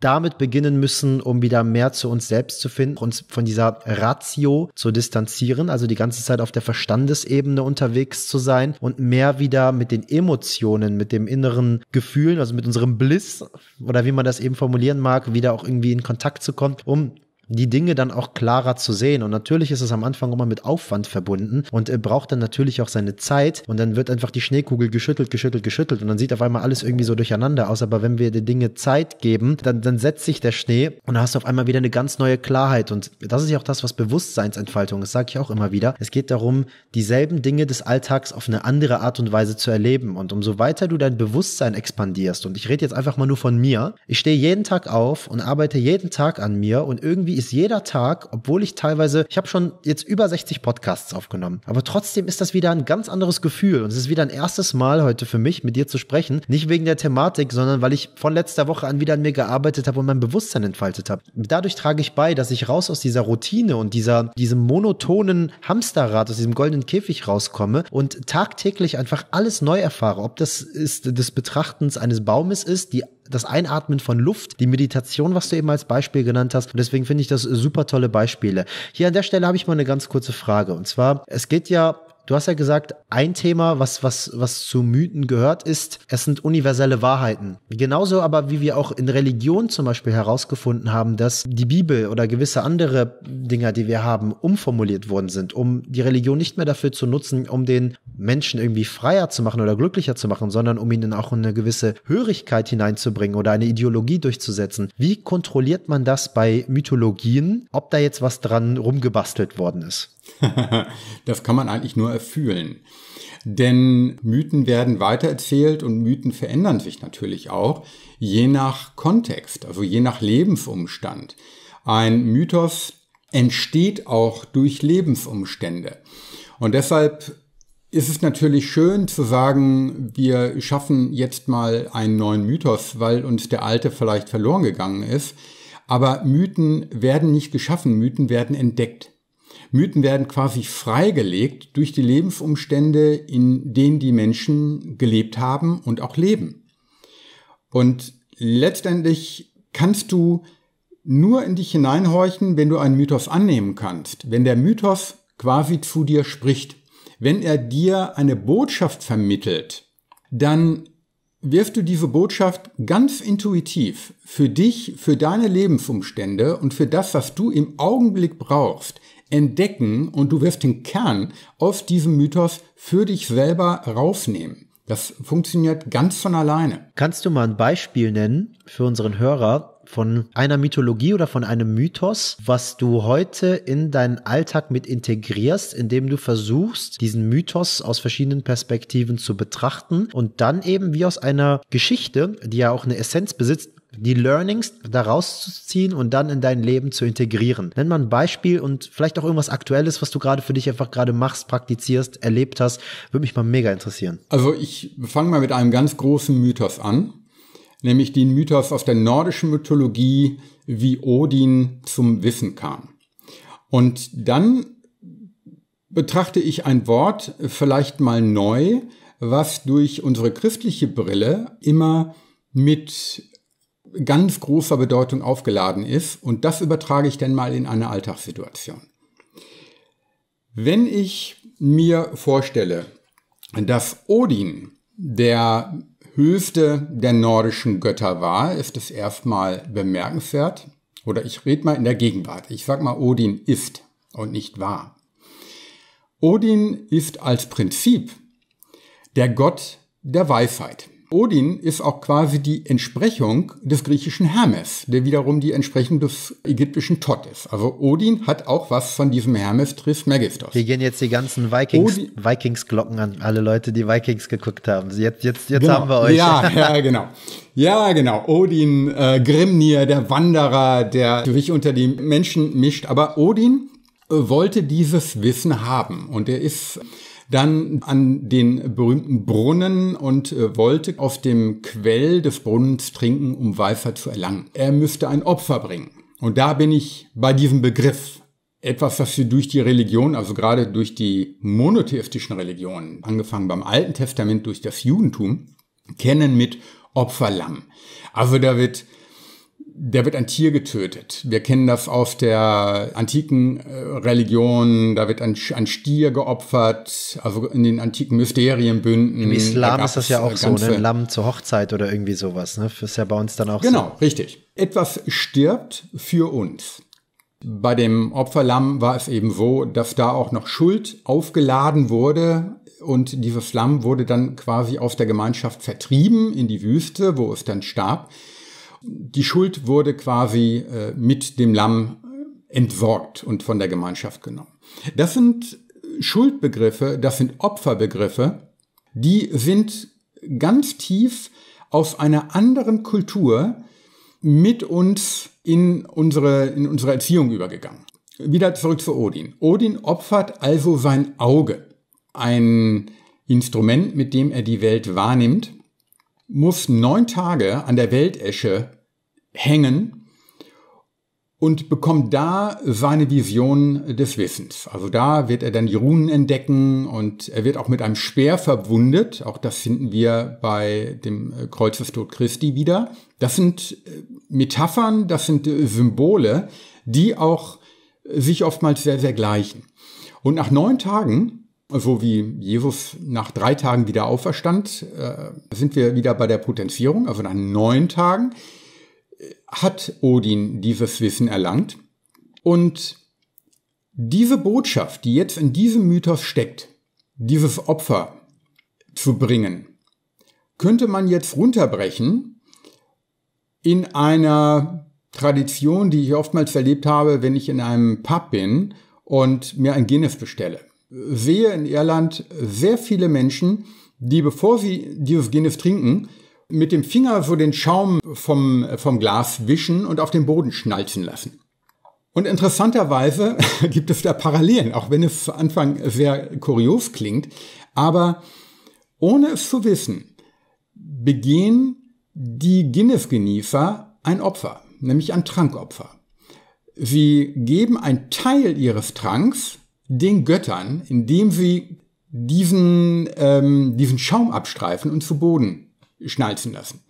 damit beginnen müssen, um wieder mehr zu uns selbst zu finden, uns von dieser Ratio zu distanzieren, also die ganze Zeit auf der Verstandesebene unterwegs zu sein und mehr wieder mit den Emotionen, mit dem inneren Gefühlen, also mit unserem Bliss oder wie man das eben formulieren mag, wieder auch irgendwie in Kontakt zu kommen, um die Dinge dann auch klarer zu sehen. Und natürlich ist es am Anfang immer mit Aufwand verbunden und er braucht dann natürlich auch seine Zeit und dann wird einfach die Schneekugel geschüttelt, geschüttelt, geschüttelt und dann sieht auf einmal alles irgendwie so durcheinander aus. Aber wenn wir den Dinge Zeit geben, dann, dann setzt sich der Schnee und hast auf einmal wieder eine ganz neue Klarheit. Und das ist ja auch das, was Bewusstseinsentfaltung ist, sage ich auch immer wieder. Es geht darum, dieselben Dinge des Alltags auf eine andere Art und Weise zu erleben. Und umso weiter du dein Bewusstsein expandierst, und ich rede jetzt einfach mal nur von mir, ich stehe jeden Tag auf und arbeite jeden Tag an mir und irgendwie irgendwie ist jeder Tag, obwohl ich teilweise, ich habe schon jetzt über 60 Podcasts aufgenommen, aber trotzdem ist das wieder ein ganz anderes Gefühl und es ist wieder ein erstes Mal heute für mich, mit dir zu sprechen, nicht wegen der Thematik, sondern weil ich von letzter Woche an wieder an mir gearbeitet habe und mein Bewusstsein entfaltet habe. Dadurch trage ich bei, dass ich raus aus dieser Routine und dieser, diesem monotonen Hamsterrad, aus diesem goldenen Käfig rauskomme und tagtäglich einfach alles neu erfahre, ob das ist des Betrachtens eines Baumes ist, die das Einatmen von Luft, die Meditation, was du eben als Beispiel genannt hast. Und deswegen finde ich das super tolle Beispiele. Hier an der Stelle habe ich mal eine ganz kurze Frage. Und zwar, es geht ja Du hast ja gesagt, ein Thema, was, was, was zu Mythen gehört, ist, es sind universelle Wahrheiten. Genauso aber, wie wir auch in Religion zum Beispiel herausgefunden haben, dass die Bibel oder gewisse andere Dinger, die wir haben, umformuliert worden sind, um die Religion nicht mehr dafür zu nutzen, um den Menschen irgendwie freier zu machen oder glücklicher zu machen, sondern um ihnen auch eine gewisse Hörigkeit hineinzubringen oder eine Ideologie durchzusetzen. Wie kontrolliert man das bei Mythologien, ob da jetzt was dran rumgebastelt worden ist? das kann man eigentlich nur erfühlen. Denn Mythen werden weitererzählt und Mythen verändern sich natürlich auch, je nach Kontext, also je nach Lebensumstand. Ein Mythos entsteht auch durch Lebensumstände. Und deshalb ist es natürlich schön zu sagen, wir schaffen jetzt mal einen neuen Mythos, weil uns der alte vielleicht verloren gegangen ist. Aber Mythen werden nicht geschaffen, Mythen werden entdeckt. Mythen werden quasi freigelegt durch die Lebensumstände, in denen die Menschen gelebt haben und auch leben. Und letztendlich kannst du nur in dich hineinhorchen, wenn du einen Mythos annehmen kannst, wenn der Mythos quasi zu dir spricht, wenn er dir eine Botschaft vermittelt, dann wirfst du diese Botschaft ganz intuitiv für dich, für deine Lebensumstände und für das, was du im Augenblick brauchst, entdecken und du wirst den Kern aus diesem Mythos für dich selber raufnehmen. Das funktioniert ganz von alleine. Kannst du mal ein Beispiel nennen für unseren Hörer von einer Mythologie oder von einem Mythos, was du heute in deinen Alltag mit integrierst, indem du versuchst, diesen Mythos aus verschiedenen Perspektiven zu betrachten und dann eben wie aus einer Geschichte, die ja auch eine Essenz besitzt, die Learnings daraus zu ziehen und dann in dein Leben zu integrieren. Nenn mal ein Beispiel und vielleicht auch irgendwas Aktuelles, was du gerade für dich einfach gerade machst, praktizierst, erlebt hast. Würde mich mal mega interessieren. Also ich fange mal mit einem ganz großen Mythos an, nämlich den Mythos aus der nordischen Mythologie, wie Odin zum Wissen kam. Und dann betrachte ich ein Wort vielleicht mal neu, was durch unsere christliche Brille immer mit ganz großer Bedeutung aufgeladen ist. Und das übertrage ich dann mal in eine Alltagssituation. Wenn ich mir vorstelle, dass Odin der höchste der nordischen Götter war, ist es erstmal bemerkenswert. Oder ich rede mal in der Gegenwart. Ich sag mal, Odin ist und nicht war. Odin ist als Prinzip der Gott der Weisheit. Odin ist auch quasi die Entsprechung des griechischen Hermes, der wiederum die Entsprechung des ägyptischen Tot ist. Also Odin hat auch was von diesem Hermes Trismegistos. Wir gehen jetzt die ganzen Vikings-Glocken Vikings an alle Leute, die Vikings geguckt haben. Jetzt, jetzt, jetzt genau. haben wir euch. Ja, ja, genau. Ja, genau. Odin, äh, Grimnir, der Wanderer, der sich unter die Menschen mischt. Aber Odin äh, wollte dieses Wissen haben und er ist dann an den berühmten Brunnen und äh, wollte auf dem Quell des Brunnens trinken, um Weisheit zu erlangen. Er müsste ein Opfer bringen. Und da bin ich bei diesem Begriff. Etwas, was wir durch die Religion, also gerade durch die monotheistischen Religionen, angefangen beim Alten Testament durch das Judentum, kennen mit Opferlamm. Also da wird der wird ein Tier getötet. Wir kennen das aus der antiken äh, Religion, da wird ein, ein Stier geopfert, also in den antiken Mysterienbünden. Im Islam da ist das ja auch so, ein ne? Lamm zur Hochzeit oder irgendwie sowas, ne? Das ist ja bei uns dann auch genau, so. Genau, richtig. Etwas stirbt für uns. Bei dem Opferlamm war es eben so, dass da auch noch Schuld aufgeladen wurde und dieses Lamm wurde dann quasi aus der Gemeinschaft vertrieben in die Wüste, wo es dann starb. Die Schuld wurde quasi äh, mit dem Lamm äh, entsorgt und von der Gemeinschaft genommen. Das sind Schuldbegriffe, das sind Opferbegriffe, die sind ganz tief aus einer anderen Kultur mit uns in unsere, in unsere Erziehung übergegangen. Wieder zurück zu Odin. Odin opfert also sein Auge, ein Instrument, mit dem er die Welt wahrnimmt muss neun Tage an der Weltesche hängen und bekommt da seine Vision des Wissens. Also da wird er dann die Runen entdecken und er wird auch mit einem Speer verwundet. Auch das finden wir bei dem äh, Kreuzestod Christi wieder. Das sind äh, Metaphern, das sind äh, Symbole, die auch sich oftmals sehr, sehr gleichen. Und nach neun Tagen so also wie Jesus nach drei Tagen wieder auferstand, äh, sind wir wieder bei der Potenzierung. Also nach neun Tagen äh, hat Odin dieses Wissen erlangt. Und diese Botschaft, die jetzt in diesem Mythos steckt, dieses Opfer zu bringen, könnte man jetzt runterbrechen in einer Tradition, die ich oftmals erlebt habe, wenn ich in einem Pub bin und mir ein Guinness bestelle sehe in Irland sehr viele Menschen, die bevor sie dieses Guinness trinken, mit dem Finger so den Schaum vom, vom Glas wischen und auf den Boden schnalzen lassen. Und interessanterweise gibt es da Parallelen, auch wenn es zu Anfang sehr kurios klingt. Aber ohne es zu wissen, begehen die Guinness-Genießer ein Opfer, nämlich ein Trankopfer. Sie geben einen Teil ihres Tranks den Göttern, indem sie diesen, ähm, diesen Schaum abstreifen und zu Boden schnalzen lassen.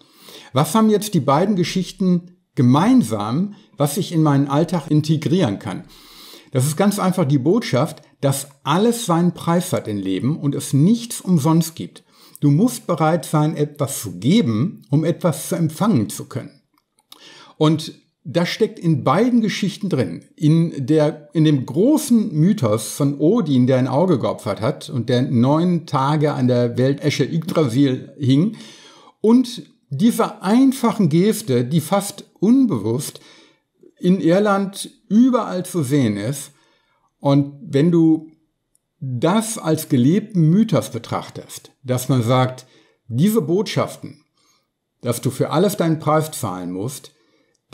Was haben jetzt die beiden Geschichten gemeinsam, was ich in meinen Alltag integrieren kann? Das ist ganz einfach die Botschaft, dass alles seinen Preis hat im Leben und es nichts umsonst gibt. Du musst bereit sein, etwas zu geben, um etwas zu empfangen zu können. Und das steckt in beiden Geschichten drin. In, der, in dem großen Mythos von Odin, der ein Auge geopfert hat und der neun Tage an der Weltesche Yggdrasil hing. Und dieser einfachen Geste, die fast unbewusst in Irland überall zu sehen ist. Und wenn du das als gelebten Mythos betrachtest, dass man sagt, diese Botschaften, dass du für alles deinen Preis zahlen musst,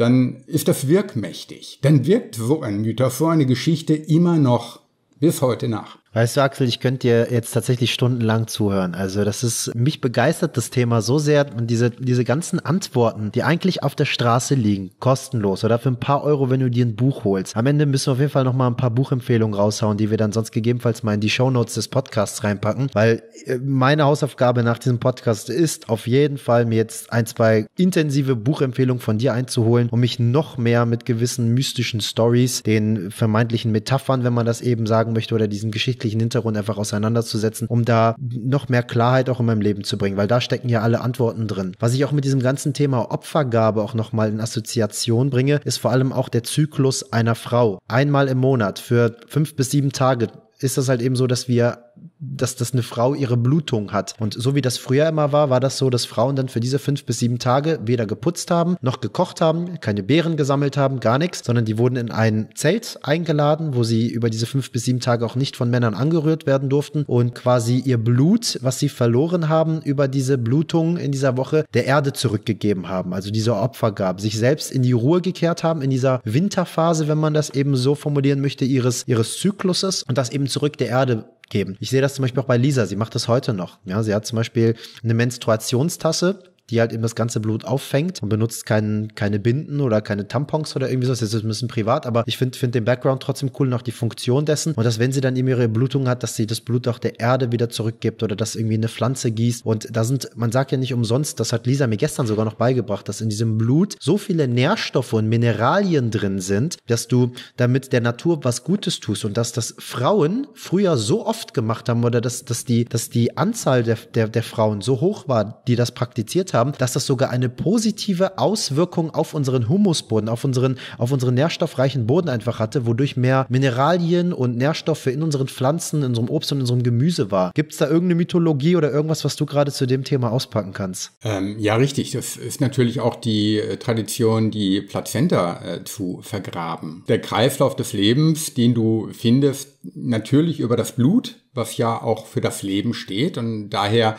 dann ist das wirkmächtig. Dann wirkt so ein Mythos, so eine Geschichte immer noch bis heute nach. Weißt du, Axel, ich könnte dir jetzt tatsächlich stundenlang zuhören. Also, das ist, mich begeistert das Thema so sehr und diese, diese ganzen Antworten, die eigentlich auf der Straße liegen, kostenlos oder für ein paar Euro, wenn du dir ein Buch holst. Am Ende müssen wir auf jeden Fall nochmal ein paar Buchempfehlungen raushauen, die wir dann sonst gegebenenfalls mal in die Show Notes des Podcasts reinpacken, weil äh, meine Hausaufgabe nach diesem Podcast ist, auf jeden Fall mir jetzt ein, zwei intensive Buchempfehlungen von dir einzuholen, um mich noch mehr mit gewissen mystischen Stories, den vermeintlichen Metaphern, wenn man das eben sagen möchte, oder diesen Geschichten geschichtlichen Hintergrund einfach auseinanderzusetzen, um da noch mehr Klarheit auch in meinem Leben zu bringen, weil da stecken ja alle Antworten drin. Was ich auch mit diesem ganzen Thema Opfergabe auch nochmal in Assoziation bringe, ist vor allem auch der Zyklus einer Frau. Einmal im Monat für fünf bis sieben Tage ist das halt eben so, dass wir dass, dass eine Frau ihre Blutung hat. Und so wie das früher immer war, war das so, dass Frauen dann für diese fünf bis sieben Tage weder geputzt haben, noch gekocht haben, keine Beeren gesammelt haben, gar nichts, sondern die wurden in ein Zelt eingeladen, wo sie über diese fünf bis sieben Tage auch nicht von Männern angerührt werden durften und quasi ihr Blut, was sie verloren haben über diese Blutung in dieser Woche, der Erde zurückgegeben haben, also diese Opfergabe, sich selbst in die Ruhe gekehrt haben, in dieser Winterphase, wenn man das eben so formulieren möchte, ihres, ihres Zykluses und das eben zurück der Erde geben. Ich sehe das zum Beispiel auch bei Lisa, sie macht das heute noch. Ja, sie hat zum Beispiel eine Menstruationstasse, die halt eben das ganze Blut auffängt und benutzt kein, keine Binden oder keine Tampons oder irgendwie sowas. Das ist ein bisschen privat, aber ich finde find den Background trotzdem cool, noch die Funktion dessen. Und dass, wenn sie dann eben ihre Blutung hat, dass sie das Blut auch der Erde wieder zurückgibt oder das irgendwie eine Pflanze gießt. Und da sind, man sagt ja nicht umsonst, das hat Lisa mir gestern sogar noch beigebracht, dass in diesem Blut so viele Nährstoffe und Mineralien drin sind, dass du damit der Natur was Gutes tust und dass das Frauen früher so oft gemacht haben oder dass, dass, die, dass die Anzahl der, der, der Frauen so hoch war, die das praktiziert haben haben, dass das sogar eine positive Auswirkung auf unseren Humusboden, auf unseren, auf unseren nährstoffreichen Boden einfach hatte, wodurch mehr Mineralien und Nährstoffe in unseren Pflanzen, in unserem Obst und in unserem Gemüse war. Gibt es da irgendeine Mythologie oder irgendwas, was du gerade zu dem Thema auspacken kannst? Ähm, ja, richtig. Das ist natürlich auch die äh, Tradition, die Plazenta äh, zu vergraben. Der Kreislauf des Lebens, den du findest, natürlich über das Blut, was ja auch für das Leben steht. Und daher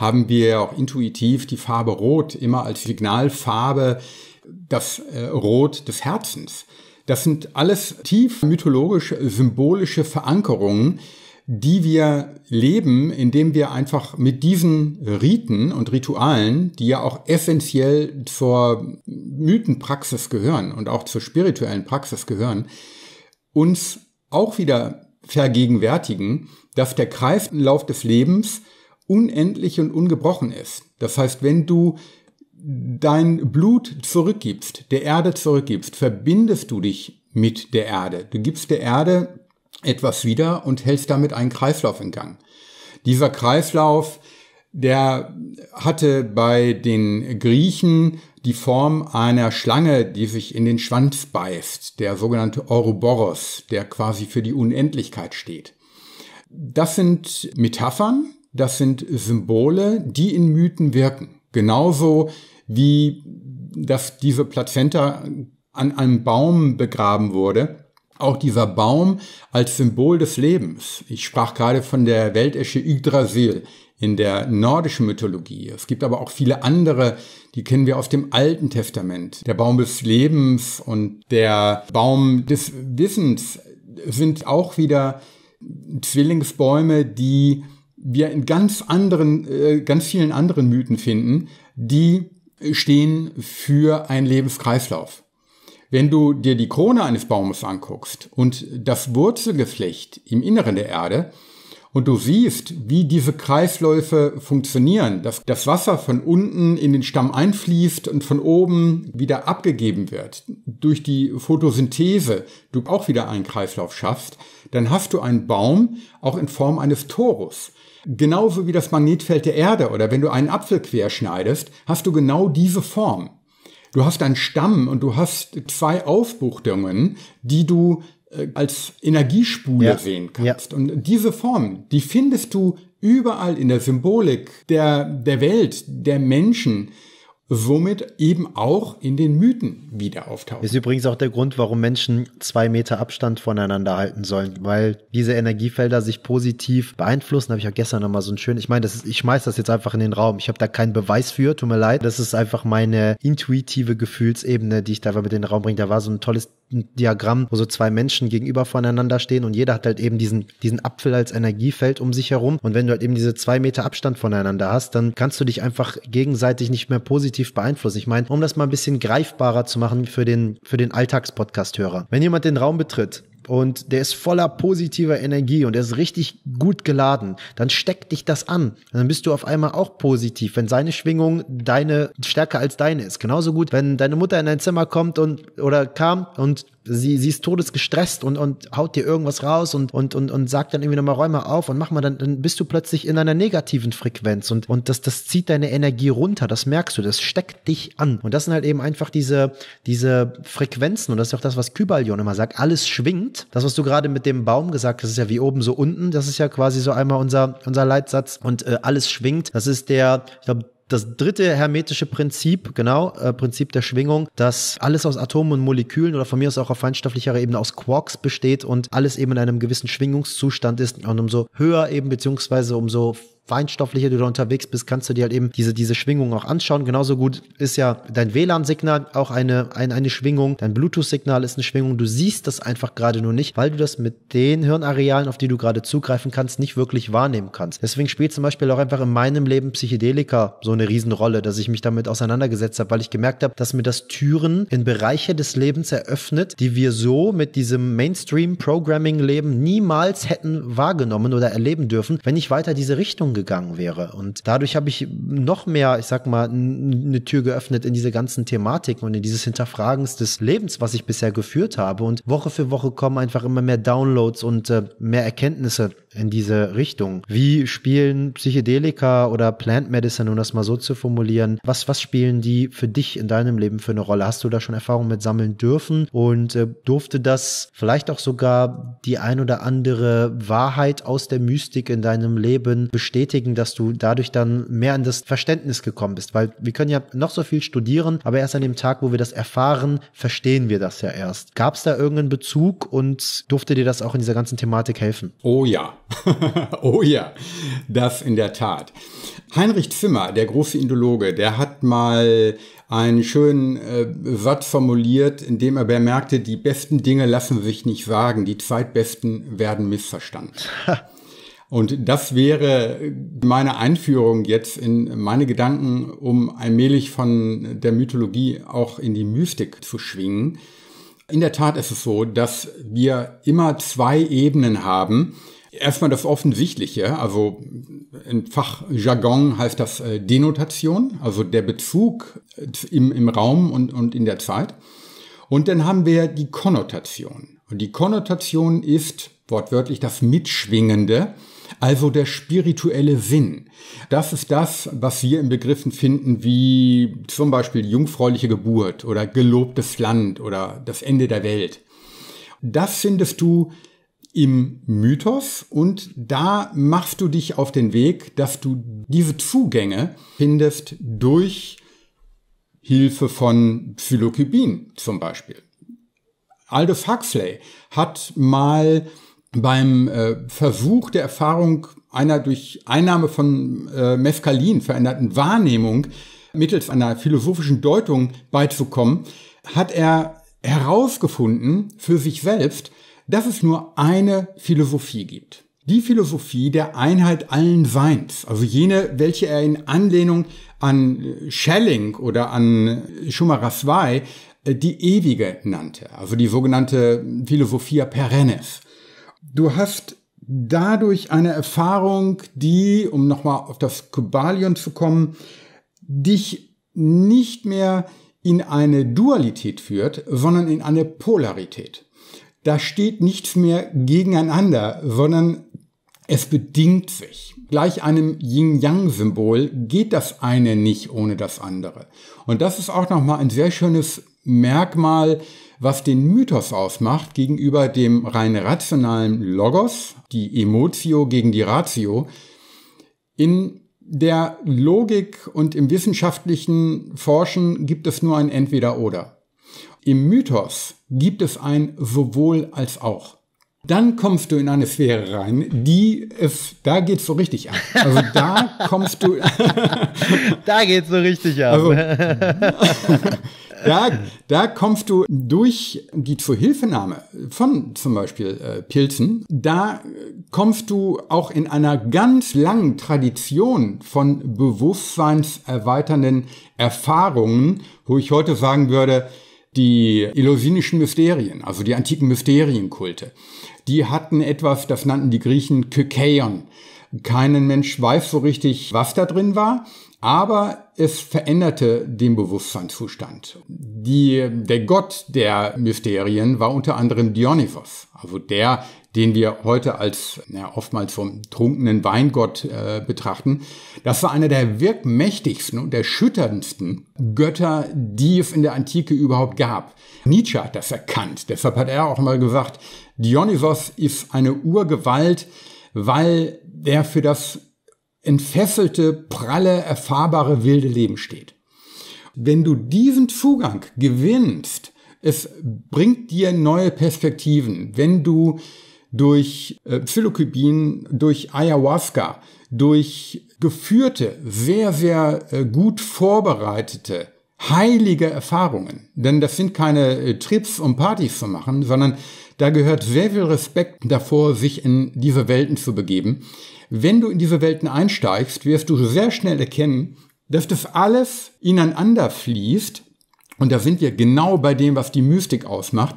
haben wir auch intuitiv die Farbe Rot immer als Signalfarbe, das äh, Rot des Herzens. Das sind alles tief mythologische, symbolische Verankerungen, die wir leben, indem wir einfach mit diesen Riten und Ritualen, die ja auch essentiell zur Mythenpraxis gehören und auch zur spirituellen Praxis gehören, uns auch wieder vergegenwärtigen, dass der Kreislauf des Lebens unendlich und ungebrochen ist. Das heißt, wenn du dein Blut zurückgibst, der Erde zurückgibst, verbindest du dich mit der Erde. Du gibst der Erde etwas wieder und hältst damit einen Kreislauf in Gang. Dieser Kreislauf, der hatte bei den Griechen die Form einer Schlange, die sich in den Schwanz beißt, der sogenannte Ouroboros, der quasi für die Unendlichkeit steht. Das sind Metaphern, das sind Symbole, die in Mythen wirken. Genauso wie dass diese Plazenta an einem Baum begraben wurde. Auch dieser Baum als Symbol des Lebens. Ich sprach gerade von der Weltesche Yggdrasil in der nordischen Mythologie. Es gibt aber auch viele andere, die kennen wir aus dem Alten Testament. Der Baum des Lebens und der Baum des Wissens sind auch wieder Zwillingsbäume, die wir in ganz anderen, äh, ganz vielen anderen Mythen finden, die stehen für einen Lebenskreislauf. Wenn du dir die Krone eines Baumes anguckst und das Wurzelgeflecht im Inneren der Erde und du siehst, wie diese Kreisläufe funktionieren, dass das Wasser von unten in den Stamm einfließt und von oben wieder abgegeben wird, durch die Photosynthese du auch wieder einen Kreislauf schaffst, dann hast du einen Baum auch in Form eines Torus. Genauso wie das Magnetfeld der Erde oder wenn du einen Apfel querschneidest, hast du genau diese Form. Du hast einen Stamm und du hast zwei Aufbuchtungen, die du äh, als Energiespule ja. sehen kannst. Ja. Und diese Form, die findest du überall in der Symbolik der, der Welt, der Menschen, womit eben auch in den Mythen wieder auftaucht. Ist übrigens auch der Grund, warum Menschen zwei Meter Abstand voneinander halten sollen, weil diese Energiefelder sich positiv beeinflussen. Habe ich auch gestern nochmal so ein schön. Ich meine, das ist, ich schmeiß das jetzt einfach in den Raum. Ich habe da keinen Beweis für, tut mir leid. Das ist einfach meine intuitive Gefühlsebene, die ich da mit in den Raum bringe. Da war so ein tolles Diagramm, wo so zwei Menschen gegenüber voneinander stehen und jeder hat halt eben diesen, diesen Apfel als Energiefeld um sich herum. Und wenn du halt eben diese zwei Meter Abstand voneinander hast, dann kannst du dich einfach gegenseitig nicht mehr positiv positiv beeinflusst. Ich meine, um das mal ein bisschen greifbarer zu machen für den, für den Alltagspodcast-Hörer. Wenn jemand den Raum betritt, und der ist voller positiver Energie und er ist richtig gut geladen, dann steckt dich das an. Dann bist du auf einmal auch positiv, wenn seine Schwingung deine stärker als deine ist. Genauso gut, wenn deine Mutter in dein Zimmer kommt und oder kam und sie, sie ist todesgestresst und, und haut dir irgendwas raus und, und, und, und sagt dann irgendwie nochmal Räume auf und mach mal, dann, dann bist du plötzlich in einer negativen Frequenz und, und das, das zieht deine Energie runter, das merkst du, das steckt dich an. Und das sind halt eben einfach diese, diese Frequenzen und das ist auch das, was Kybalion immer sagt, alles schwingt. Das, was du gerade mit dem Baum gesagt hast, ist ja wie oben so unten, das ist ja quasi so einmal unser, unser Leitsatz und äh, alles schwingt. Das ist der, ich glaube, das dritte hermetische Prinzip, genau, äh, Prinzip der Schwingung, dass alles aus Atomen und Molekülen oder von mir aus auch auf feinstofflicher Ebene aus Quarks besteht und alles eben in einem gewissen Schwingungszustand ist. Und umso höher eben, beziehungsweise umso feinstofflicher du da unterwegs bist, kannst du dir halt eben diese, diese Schwingung auch anschauen. Genauso gut ist ja dein WLAN-Signal auch eine, ein, eine Schwingung, dein Bluetooth-Signal ist eine Schwingung. Du siehst das einfach gerade nur nicht, weil du das mit den Hirnarealen, auf die du gerade zugreifen kannst, nicht wirklich wahrnehmen kannst. Deswegen spielt zum Beispiel auch einfach in meinem Leben Psychedelika so eine Riesenrolle, dass ich mich damit auseinandergesetzt habe, weil ich gemerkt habe, dass mir das Türen in Bereiche des Lebens eröffnet, die wir so mit diesem Mainstream-Programming-Leben niemals hätten wahrgenommen oder erleben dürfen, wenn ich weiter diese Richtung gegangen wäre. Und dadurch habe ich noch mehr, ich sag mal, eine Tür geöffnet in diese ganzen Thematiken und in dieses Hinterfragens des Lebens, was ich bisher geführt habe. Und Woche für Woche kommen einfach immer mehr Downloads und äh, mehr Erkenntnisse in diese Richtung. Wie spielen Psychedelika oder Plant Medicine, um das mal so zu formulieren, was, was spielen die für dich in deinem Leben für eine Rolle? Hast du da schon Erfahrung mit sammeln dürfen und äh, durfte das vielleicht auch sogar die ein oder andere Wahrheit aus der Mystik in deinem Leben bestätigen, dass du dadurch dann mehr an das Verständnis gekommen bist? Weil wir können ja noch so viel studieren, aber erst an dem Tag, wo wir das erfahren, verstehen wir das ja erst. Gab es da irgendeinen Bezug und durfte dir das auch in dieser ganzen Thematik helfen? Oh ja, oh ja, das in der Tat. Heinrich Zimmer, der große Indologe, der hat mal einen schönen äh, Satz formuliert, in dem er bemerkte, die besten Dinge lassen sich nicht sagen, die zweitbesten werden missverstanden. Und das wäre meine Einführung jetzt in meine Gedanken, um allmählich von der Mythologie auch in die Mystik zu schwingen. In der Tat ist es so, dass wir immer zwei Ebenen haben, Erstmal das Offensichtliche, also in Fachjargon heißt das äh, Denotation, also der Bezug äh, im, im Raum und, und in der Zeit. Und dann haben wir die Konnotation. Und die Konnotation ist wortwörtlich das Mitschwingende, also der spirituelle Sinn. Das ist das, was wir in Begriffen finden wie zum Beispiel jungfräuliche Geburt oder gelobtes Land oder das Ende der Welt. Das findest du im Mythos und da machst du dich auf den Weg, dass du diese Zugänge findest durch Hilfe von Psilocybin zum Beispiel. Aldous Huxley hat mal beim äh, Versuch der Erfahrung einer durch Einnahme von äh, Mescalin veränderten Wahrnehmung mittels einer philosophischen Deutung beizukommen, hat er herausgefunden für sich selbst, dass es nur eine Philosophie gibt. Die Philosophie der Einheit allen Seins, also jene, welche er in Anlehnung an äh, Schelling oder an äh, Schumacher II äh, die ewige nannte, also die sogenannte Philosophia perennis. Du hast dadurch eine Erfahrung, die, um nochmal auf das Kybalion zu kommen, dich nicht mehr in eine Dualität führt, sondern in eine Polarität da steht nichts mehr gegeneinander, sondern es bedingt sich. Gleich einem Yin-Yang-Symbol geht das eine nicht ohne das andere. Und das ist auch nochmal ein sehr schönes Merkmal, was den Mythos ausmacht gegenüber dem rein rationalen Logos, die Emotio gegen die Ratio. In der Logik und im wissenschaftlichen Forschen gibt es nur ein Entweder-Oder. Im Mythos gibt es ein sowohl als auch. Dann kommst du in eine Sphäre rein, die es, da geht's so richtig ab. Also da kommst du. da geht's so richtig ab. Also, da, da kommst du durch die Zuhilfenahme von zum Beispiel äh, Pilzen, da kommst du auch in einer ganz langen Tradition von bewusstseinserweiternden Erfahrungen, wo ich heute sagen würde, die Eleusinischen Mysterien, also die antiken Mysterienkulte. Die hatten etwas, das nannten die Griechen Kykeion. Keinen Mensch weiß so richtig, was da drin war, aber es veränderte den Bewusstseinszustand. Die, der Gott der Mysterien war unter anderem Dionysos, also der, den wir heute als ja, oftmals vom trunkenen Weingott äh, betrachten. Das war einer der wirkmächtigsten und erschütterndsten Götter, die es in der Antike überhaupt gab. Nietzsche hat das erkannt. Deshalb hat er auch mal gesagt, Dionysos ist eine Urgewalt, weil er für das entfesselte, pralle, erfahrbare, wilde Leben steht. Wenn du diesen Zugang gewinnst, es bringt dir neue Perspektiven. Wenn du durch äh, Psilocybin, durch Ayahuasca, durch geführte, sehr, sehr äh, gut vorbereitete, heilige Erfahrungen. Denn das sind keine äh, Trips, um Partys zu machen, sondern da gehört sehr viel Respekt davor, sich in diese Welten zu begeben. Wenn du in diese Welten einsteigst, wirst du sehr schnell erkennen, dass das alles ineinander fließt. Und da sind wir genau bei dem, was die Mystik ausmacht.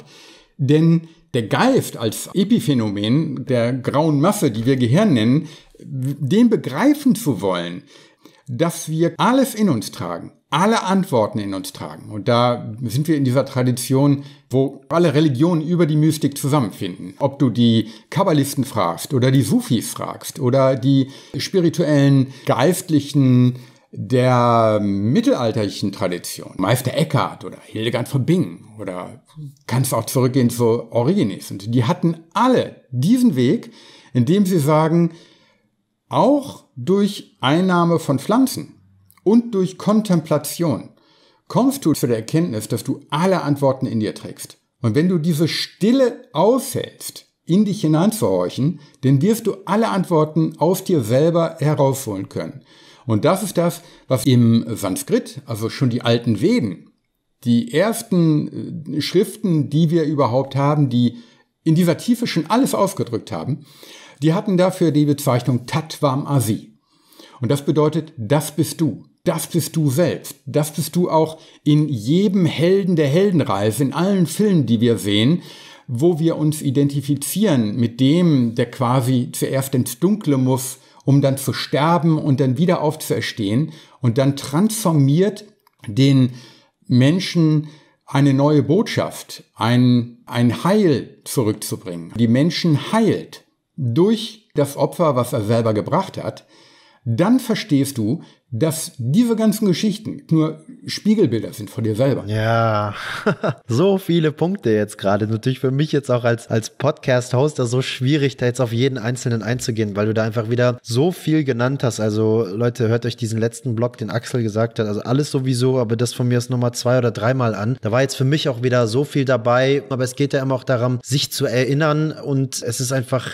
Denn der Geist als Epiphänomen der grauen Masse, die wir Gehirn nennen, den begreifen zu wollen, dass wir alles in uns tragen, alle Antworten in uns tragen. Und da sind wir in dieser Tradition, wo alle Religionen über die Mystik zusammenfinden. Ob du die Kabbalisten fragst oder die Sufis fragst oder die spirituellen, geistlichen der mittelalterlichen Tradition, Meister Eckhart oder Hildegard von Bingen oder kannst auch zurückgehen zu Origenes. Und die hatten alle diesen Weg, indem sie sagen, auch durch Einnahme von Pflanzen und durch Kontemplation kommst du zu der Erkenntnis, dass du alle Antworten in dir trägst. Und wenn du diese Stille aushältst, in dich hineinzuhorchen, dann wirst du alle Antworten aus dir selber herausholen können. Und das ist das, was im Sanskrit, also schon die alten Veden, die ersten äh, Schriften, die wir überhaupt haben, die in dieser Tiefe schon alles aufgedrückt haben, die hatten dafür die Bezeichnung Tatvam Asi. Und das bedeutet, das bist du. Das bist du selbst. Das bist du auch in jedem Helden der Heldenreise, in allen Filmen, die wir sehen, wo wir uns identifizieren mit dem, der quasi zuerst ins Dunkle muss, um dann zu sterben und dann wieder aufzuerstehen. Und dann transformiert den Menschen eine neue Botschaft, ein, ein Heil zurückzubringen. Die Menschen heilt durch das Opfer, was er selber gebracht hat. Dann verstehst du, dass diese ganzen Geschichten nur Spiegelbilder sind von dir selber. Ja, so viele Punkte jetzt gerade. Natürlich für mich jetzt auch als, als Podcast-Hoster so schwierig, da jetzt auf jeden einzelnen einzugehen, weil du da einfach wieder so viel genannt hast. Also Leute, hört euch diesen letzten Blog, den Axel gesagt hat. Also alles sowieso, aber das von mir ist nochmal zwei oder dreimal an. Da war jetzt für mich auch wieder so viel dabei, aber es geht ja immer auch darum, sich zu erinnern und es ist einfach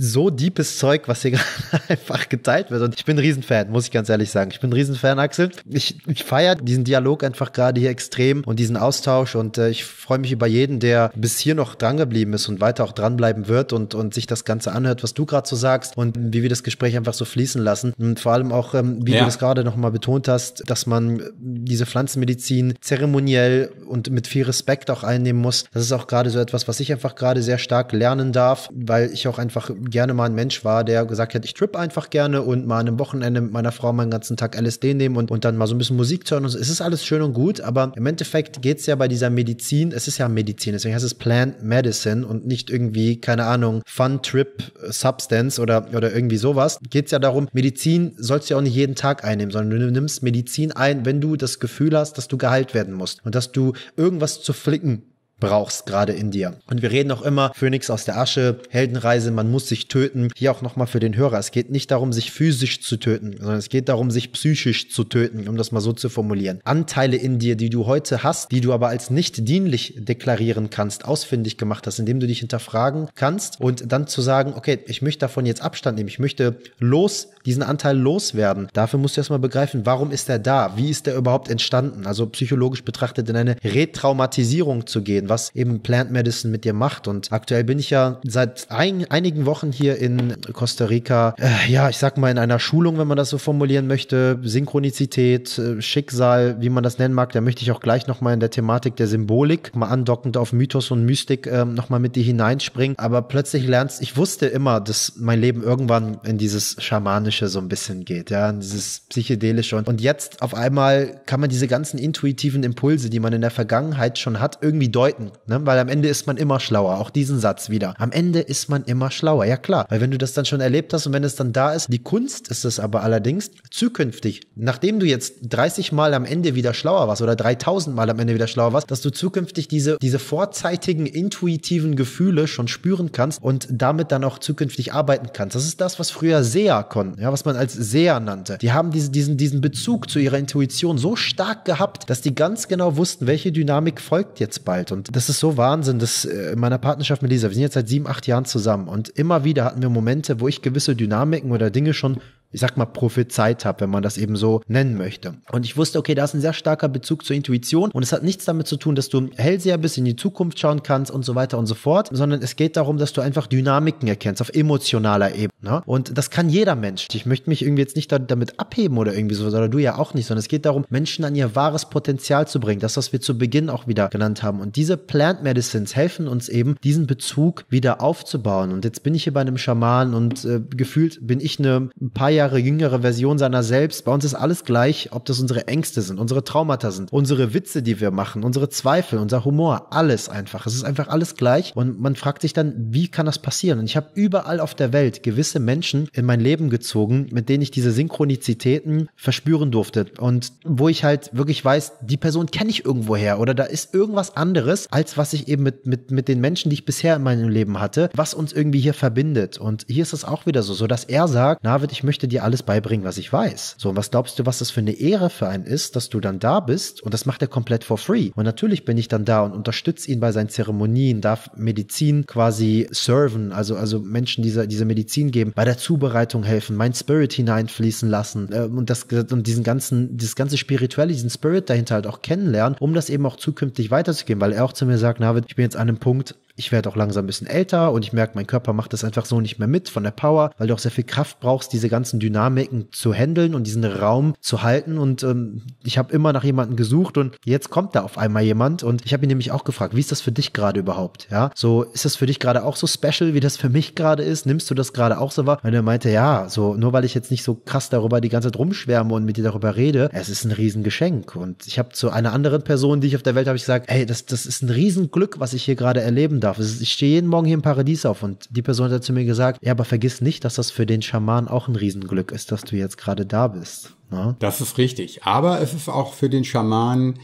so deepes Zeug, was hier gerade einfach geteilt wird. Und ich bin ein Riesenfan, muss ich ganz ehrlich ehrlich sagen. Ich bin ein Riesenfan, Axel. Ich, ich feiere diesen Dialog einfach gerade hier extrem und diesen Austausch und äh, ich freue mich über jeden, der bis hier noch drangeblieben ist und weiter auch dranbleiben wird und, und sich das Ganze anhört, was du gerade so sagst und wie wir das Gespräch einfach so fließen lassen. Und vor allem auch, ähm, wie ja. du das gerade nochmal betont hast, dass man diese Pflanzenmedizin zeremoniell und mit viel Respekt auch einnehmen muss. Das ist auch gerade so etwas, was ich einfach gerade sehr stark lernen darf, weil ich auch einfach gerne mal ein Mensch war, der gesagt hat, ich trip einfach gerne und mal an einem Wochenende mit meiner Frau, meinen ganzen Tag LSD nehmen und, und dann mal so ein bisschen Musik hören und so. Es ist alles schön und gut, aber im Endeffekt geht es ja bei dieser Medizin, es ist ja Medizin, deswegen heißt es Plant Medicine und nicht irgendwie, keine Ahnung, Fun Trip Substance oder, oder irgendwie sowas. Geht es ja darum, Medizin sollst du ja auch nicht jeden Tag einnehmen, sondern du nimmst Medizin ein, wenn du das Gefühl hast, dass du geheilt werden musst und dass du irgendwas zu flicken brauchst, gerade in dir. Und wir reden auch immer, Phönix aus der Asche, Heldenreise, man muss sich töten. Hier auch nochmal für den Hörer, es geht nicht darum, sich physisch zu töten, sondern es geht darum, sich psychisch zu töten, um das mal so zu formulieren. Anteile in dir, die du heute hast, die du aber als nicht dienlich deklarieren kannst, ausfindig gemacht hast, indem du dich hinterfragen kannst und dann zu sagen, okay, ich möchte davon jetzt Abstand nehmen, ich möchte los diesen Anteil loswerden. Dafür musst du erstmal begreifen, warum ist er da? Wie ist er überhaupt entstanden? Also psychologisch betrachtet in eine Retraumatisierung zu gehen, was eben Plant Medicine mit dir macht. Und aktuell bin ich ja seit ein, einigen Wochen hier in Costa Rica, äh, ja, ich sag mal in einer Schulung, wenn man das so formulieren möchte, Synchronizität, äh, Schicksal, wie man das nennen mag, da möchte ich auch gleich nochmal in der Thematik der Symbolik, mal andockend auf Mythos und Mystik äh, nochmal mit dir hineinspringen. Aber plötzlich lernst, ich wusste immer, dass mein Leben irgendwann in dieses schamanische Psychedelische so ein bisschen geht, ja, dieses Psychedelische. Und, jetzt auf einmal kann man diese ganzen intuitiven Impulse, die man in der Vergangenheit schon hat, irgendwie deuten, ne? weil am Ende ist man immer schlauer, auch diesen Satz wieder. Am Ende ist man immer schlauer, ja klar, weil wenn du das dann schon erlebt hast und wenn es dann da ist, die Kunst ist es aber allerdings zukünftig, nachdem du jetzt 30 Mal am Ende wieder schlauer warst oder 3000 Mal am Ende wieder schlauer warst, dass du zukünftig diese, diese vorzeitigen intuitiven Gefühle schon spüren kannst und damit dann auch zukünftig arbeiten kannst. Das ist das, was früher sehr konnten ja, was man als Seher nannte. Die haben diese, diesen, diesen Bezug zu ihrer Intuition so stark gehabt, dass die ganz genau wussten, welche Dynamik folgt jetzt bald. Und das ist so Wahnsinn, dass äh, in meiner Partnerschaft mit Lisa, wir sind jetzt seit sieben, acht Jahren zusammen und immer wieder hatten wir Momente, wo ich gewisse Dynamiken oder Dinge schon ich sag mal, prophezeit habe, wenn man das eben so nennen möchte. Und ich wusste, okay, da ist ein sehr starker Bezug zur Intuition und es hat nichts damit zu tun, dass du Hellseher bist, in die Zukunft schauen kannst und so weiter und so fort, sondern es geht darum, dass du einfach Dynamiken erkennst auf emotionaler Ebene. Ne? Und das kann jeder Mensch. Ich möchte mich irgendwie jetzt nicht damit abheben oder irgendwie so, oder du ja auch nicht, sondern es geht darum, Menschen an ihr wahres Potenzial zu bringen. Das, was wir zu Beginn auch wieder genannt haben. Und diese Plant Medicines helfen uns eben, diesen Bezug wieder aufzubauen. Und jetzt bin ich hier bei einem Schaman und äh, gefühlt bin ich eine ein paar Jahre Jahre jüngere Version seiner selbst. Bei uns ist alles gleich, ob das unsere Ängste sind, unsere Traumata sind, unsere Witze, die wir machen, unsere Zweifel, unser Humor, alles einfach. Es ist einfach alles gleich und man fragt sich dann, wie kann das passieren? Und ich habe überall auf der Welt gewisse Menschen in mein Leben gezogen, mit denen ich diese Synchronizitäten verspüren durfte und wo ich halt wirklich weiß, die Person kenne ich irgendwoher oder da ist irgendwas anderes, als was ich eben mit, mit, mit den Menschen, die ich bisher in meinem Leben hatte, was uns irgendwie hier verbindet. Und hier ist es auch wieder so, so dass er sagt, David, ich möchte die dir alles beibringen, was ich weiß. So, und was glaubst du, was das für eine Ehre für einen ist, dass du dann da bist? Und das macht er komplett for free. Und natürlich bin ich dann da und unterstütze ihn bei seinen Zeremonien, darf Medizin quasi serven, also, also Menschen diese, diese Medizin geben, bei der Zubereitung helfen, mein Spirit hineinfließen lassen äh, und das und diesen ganzen, dieses ganze Spirituelle, diesen Spirit dahinter halt auch kennenlernen, um das eben auch zukünftig weiterzugeben, weil er auch zu mir sagt, David, ich bin jetzt an einem Punkt, ich werde auch langsam ein bisschen älter und ich merke, mein Körper macht das einfach so nicht mehr mit von der Power, weil du auch sehr viel Kraft brauchst, diese ganzen Dynamiken zu handeln und diesen Raum zu halten. Und ähm, ich habe immer nach jemandem gesucht und jetzt kommt da auf einmal jemand und ich habe ihn nämlich auch gefragt, wie ist das für dich gerade überhaupt? Ja, so ist das für dich gerade auch so special, wie das für mich gerade ist? Nimmst du das gerade auch so wahr? Und er meinte, ja, so nur weil ich jetzt nicht so krass darüber die ganze Zeit rumschwärme und mit dir darüber rede, es ist ein Riesengeschenk. Und ich habe zu einer anderen Person, die ich auf der Welt habe, gesagt, ey, das, das ist ein Riesenglück, was ich hier gerade erleben darf. Ich stehe jeden Morgen hier im Paradies auf und die Person hat zu mir gesagt, ja, aber vergiss nicht, dass das für den Schaman auch ein Riesenglück ist, dass du jetzt gerade da bist. Ne? Das ist richtig. Aber es ist auch für den Schaman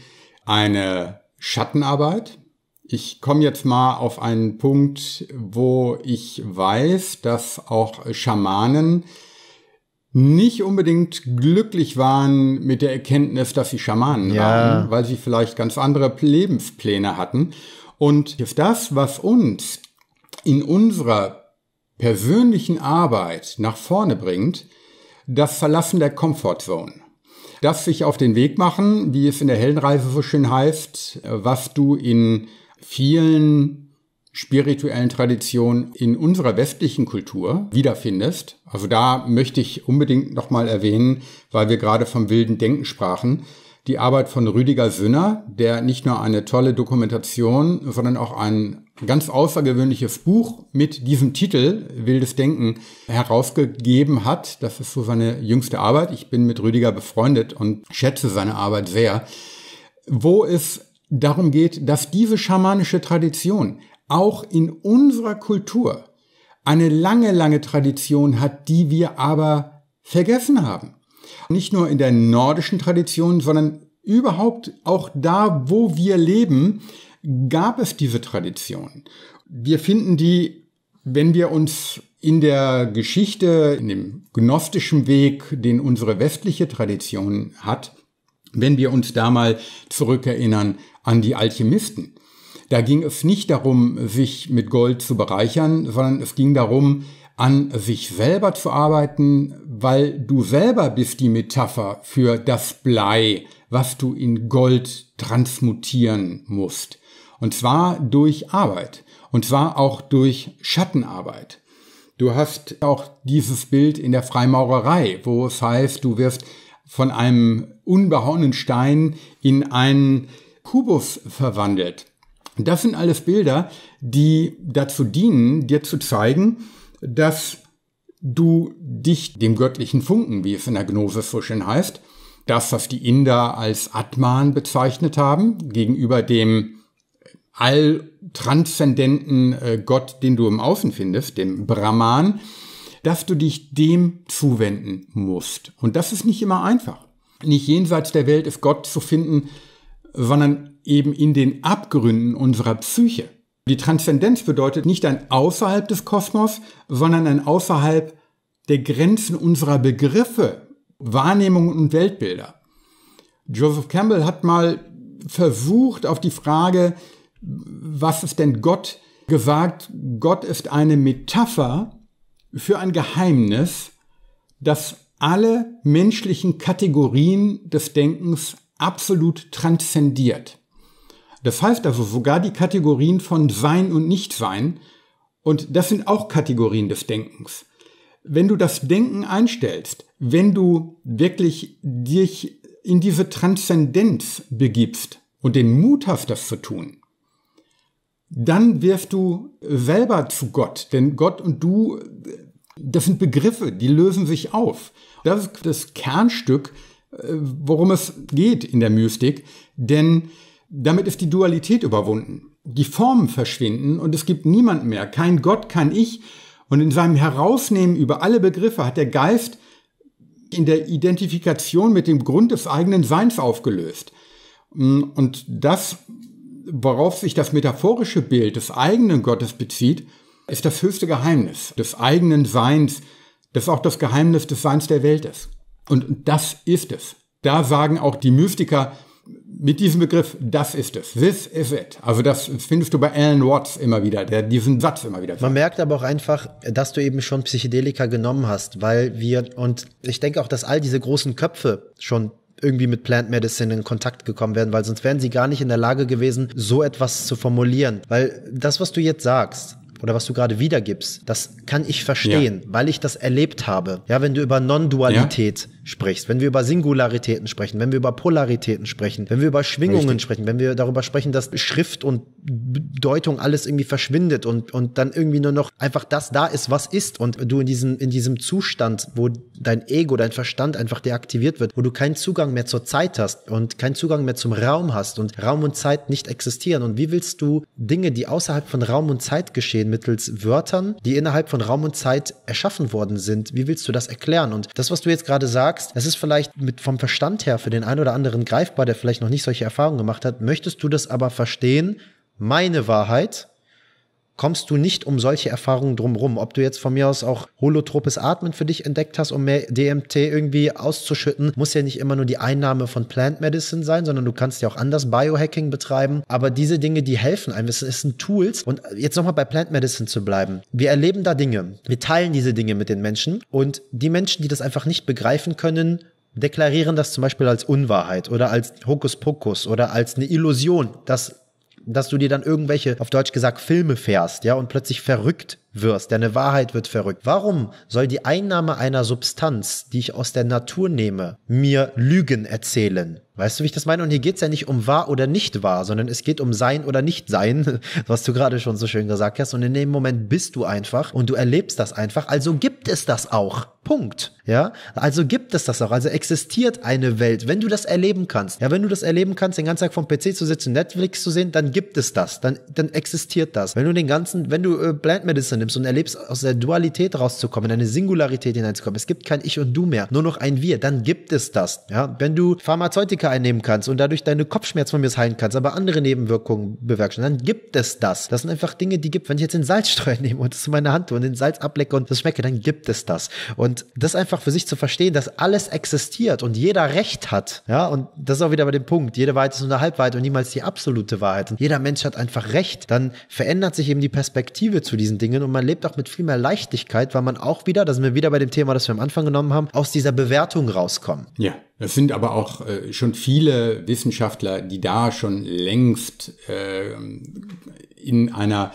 eine Schattenarbeit. Ich komme jetzt mal auf einen Punkt, wo ich weiß, dass auch Schamanen nicht unbedingt glücklich waren mit der Erkenntnis, dass sie Schamanen ja. waren, weil sie vielleicht ganz andere Lebenspläne hatten. Und ist das, was uns in unserer persönlichen Arbeit nach vorne bringt, das Verlassen der Comfortzone. Das sich auf den Weg machen, wie es in der Heldenreise so schön heißt, was du in vielen spirituellen Traditionen in unserer westlichen Kultur wiederfindest. Also da möchte ich unbedingt nochmal erwähnen, weil wir gerade vom wilden Denken sprachen die Arbeit von Rüdiger Sünner, der nicht nur eine tolle Dokumentation, sondern auch ein ganz außergewöhnliches Buch mit diesem Titel Wildes Denken herausgegeben hat. Das ist so seine jüngste Arbeit. Ich bin mit Rüdiger befreundet und schätze seine Arbeit sehr, wo es darum geht, dass diese schamanische Tradition auch in unserer Kultur eine lange, lange Tradition hat, die wir aber vergessen haben nicht nur in der nordischen Tradition, sondern überhaupt auch da, wo wir leben, gab es diese Tradition. Wir finden die, wenn wir uns in der Geschichte, in dem gnostischen Weg, den unsere westliche Tradition hat, wenn wir uns da mal zurückerinnern an die Alchemisten. Da ging es nicht darum, sich mit Gold zu bereichern, sondern es ging darum, an sich selber zu arbeiten, weil du selber bist die Metapher für das Blei, was du in Gold transmutieren musst. Und zwar durch Arbeit. Und zwar auch durch Schattenarbeit. Du hast auch dieses Bild in der Freimaurerei, wo es heißt, du wirst von einem unbehauenen Stein in einen Kubus verwandelt. Das sind alles Bilder, die dazu dienen, dir zu zeigen, dass du dich dem göttlichen Funken, wie es in der Gnose so schön heißt, das, was die Inder als Atman bezeichnet haben, gegenüber dem alltranszendenten äh, Gott, den du im Außen findest, dem Brahman, dass du dich dem zuwenden musst. Und das ist nicht immer einfach. Nicht jenseits der Welt ist Gott zu finden, sondern eben in den Abgründen unserer Psyche. Die Transzendenz bedeutet nicht ein außerhalb des Kosmos, sondern ein außerhalb der Grenzen unserer Begriffe, Wahrnehmungen und Weltbilder. Joseph Campbell hat mal versucht auf die Frage, was ist denn Gott, gesagt, Gott ist eine Metapher für ein Geheimnis, das alle menschlichen Kategorien des Denkens absolut transzendiert. Der pfeift also sogar die Kategorien von Sein und Nichtsein. Und das sind auch Kategorien des Denkens. Wenn du das Denken einstellst, wenn du wirklich dich in diese Transzendenz begibst und den Mut hast, das zu tun, dann wirfst du selber zu Gott. Denn Gott und du, das sind Begriffe, die lösen sich auf. Das ist das Kernstück, äh, worum es geht in der Mystik. Denn damit ist die Dualität überwunden. Die Formen verschwinden und es gibt niemand mehr, kein Gott, kein Ich. Und in seinem Herausnehmen über alle Begriffe hat der Geist in der Identifikation mit dem Grund des eigenen Seins aufgelöst. Und das, worauf sich das metaphorische Bild des eigenen Gottes bezieht, ist das höchste Geheimnis des eigenen Seins, das auch das Geheimnis des Seins der Welt ist. Und das ist es. Da sagen auch die Mystiker, mit diesem Begriff, das ist es, this is it. Also das findest du bei Alan Watts immer wieder, der diesen Satz immer wieder sagt. Man merkt aber auch einfach, dass du eben schon Psychedelika genommen hast, weil wir, und ich denke auch, dass all diese großen Köpfe schon irgendwie mit Plant Medicine in Kontakt gekommen werden, weil sonst wären sie gar nicht in der Lage gewesen, so etwas zu formulieren. Weil das, was du jetzt sagst, oder was du gerade wiedergibst, das kann ich verstehen, ja. weil ich das erlebt habe. Ja, wenn du über Non-Dualität ja sprichst, wenn wir über Singularitäten sprechen, wenn wir über Polaritäten sprechen, wenn wir über Schwingungen Richtig. sprechen, wenn wir darüber sprechen, dass Schrift und Bedeutung alles irgendwie verschwindet und, und dann irgendwie nur noch einfach das da ist, was ist und du in diesem, in diesem Zustand, wo dein Ego, dein Verstand einfach deaktiviert wird, wo du keinen Zugang mehr zur Zeit hast und keinen Zugang mehr zum Raum hast und Raum und Zeit nicht existieren und wie willst du Dinge, die außerhalb von Raum und Zeit geschehen, mittels Wörtern, die innerhalb von Raum und Zeit erschaffen worden sind, wie willst du das erklären? Und das, was du jetzt gerade sagst, sagst, es ist vielleicht mit vom Verstand her für den einen oder anderen greifbar, der vielleicht noch nicht solche Erfahrungen gemacht hat, möchtest du das aber verstehen, meine Wahrheit kommst du nicht um solche Erfahrungen drumherum. Ob du jetzt von mir aus auch holotropes Atmen für dich entdeckt hast, um mehr DMT irgendwie auszuschütten, muss ja nicht immer nur die Einnahme von Plant Medicine sein, sondern du kannst ja auch anders Biohacking betreiben. Aber diese Dinge, die helfen einem, es sind Tools. Und jetzt nochmal bei Plant Medicine zu bleiben. Wir erleben da Dinge. Wir teilen diese Dinge mit den Menschen. Und die Menschen, die das einfach nicht begreifen können, deklarieren das zum Beispiel als Unwahrheit oder als Hokuspokus oder als eine Illusion, dass dass du dir dann irgendwelche, auf Deutsch gesagt, Filme fährst, ja, und plötzlich verrückt wirst. Deine Wahrheit wird verrückt. Warum soll die Einnahme einer Substanz, die ich aus der Natur nehme, mir Lügen erzählen? Weißt du, wie ich das meine? Und hier geht es ja nicht um wahr oder nicht wahr, sondern es geht um sein oder nicht sein, was du gerade schon so schön gesagt hast. Und in dem Moment bist du einfach und du erlebst das einfach. Also gibt es das auch. Punkt. Ja, also gibt es das auch. Also existiert eine Welt. Wenn du das erleben kannst, ja, wenn du das erleben kannst, den ganzen Tag vom PC zu sitzen, Netflix zu sehen, dann gibt es das. Dann, dann existiert das. Wenn du den ganzen, wenn du Blind äh, Medicine nimmst und erlebst, aus der Dualität rauszukommen, in eine Singularität hineinzukommen, es gibt kein Ich und Du mehr, nur noch ein Wir, dann gibt es das. Ja, wenn du Pharmazeutik Antibiotika einnehmen kannst und dadurch deine Kopfschmerzen von mir heilen kannst, aber andere Nebenwirkungen bewerkstelligen, dann gibt es das. Das sind einfach Dinge, die gibt. Wenn ich jetzt den Salzstreuer nehme und es in meine Hand tue und den Salz ablecke und das schmecke, dann gibt es das. Und das einfach für sich zu verstehen, dass alles existiert und jeder Recht hat. Ja, und das ist auch wieder bei dem Punkt. Jede Wahrheit ist nur eine Halbwahrheit und niemals die absolute Wahrheit. Und jeder Mensch hat einfach Recht. Dann verändert sich eben die Perspektive zu diesen Dingen und man lebt auch mit viel mehr Leichtigkeit, weil man auch wieder, da sind wir wieder bei dem Thema, das wir am Anfang genommen haben, aus dieser Bewertung rauskommen. Ja. Es sind aber auch äh, schon viele Wissenschaftler, die da schon längst äh, in einer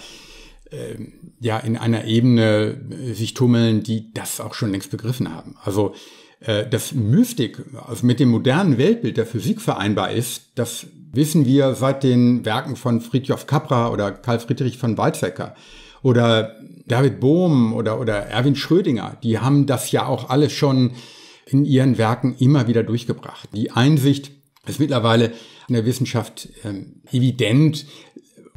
ähm, ja in einer Ebene äh, sich tummeln, die das auch schon längst begriffen haben. Also äh, dass Mystik also mit dem modernen Weltbild der Physik vereinbar ist, das wissen wir seit den Werken von Friedjof Capra oder Karl Friedrich von Weizsäcker oder David Bohm oder, oder Erwin Schrödinger. Die haben das ja auch alles schon in ihren Werken immer wieder durchgebracht. Die Einsicht ist mittlerweile in der Wissenschaft ähm, evident.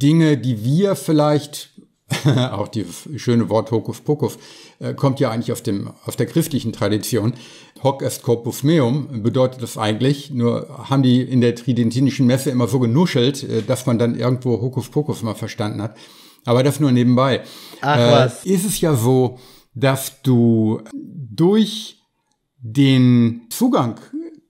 Dinge, die wir vielleicht, auch die schöne Wort Hokus Pokus, äh, kommt ja eigentlich auf, dem, auf der christlichen Tradition. Hoc est corpus meum bedeutet das eigentlich, nur haben die in der tridentinischen Messe immer so genuschelt, äh, dass man dann irgendwo Hokus Pokus mal verstanden hat. Aber das nur nebenbei. Ach was. Äh, ist es ja so, dass du durch den Zugang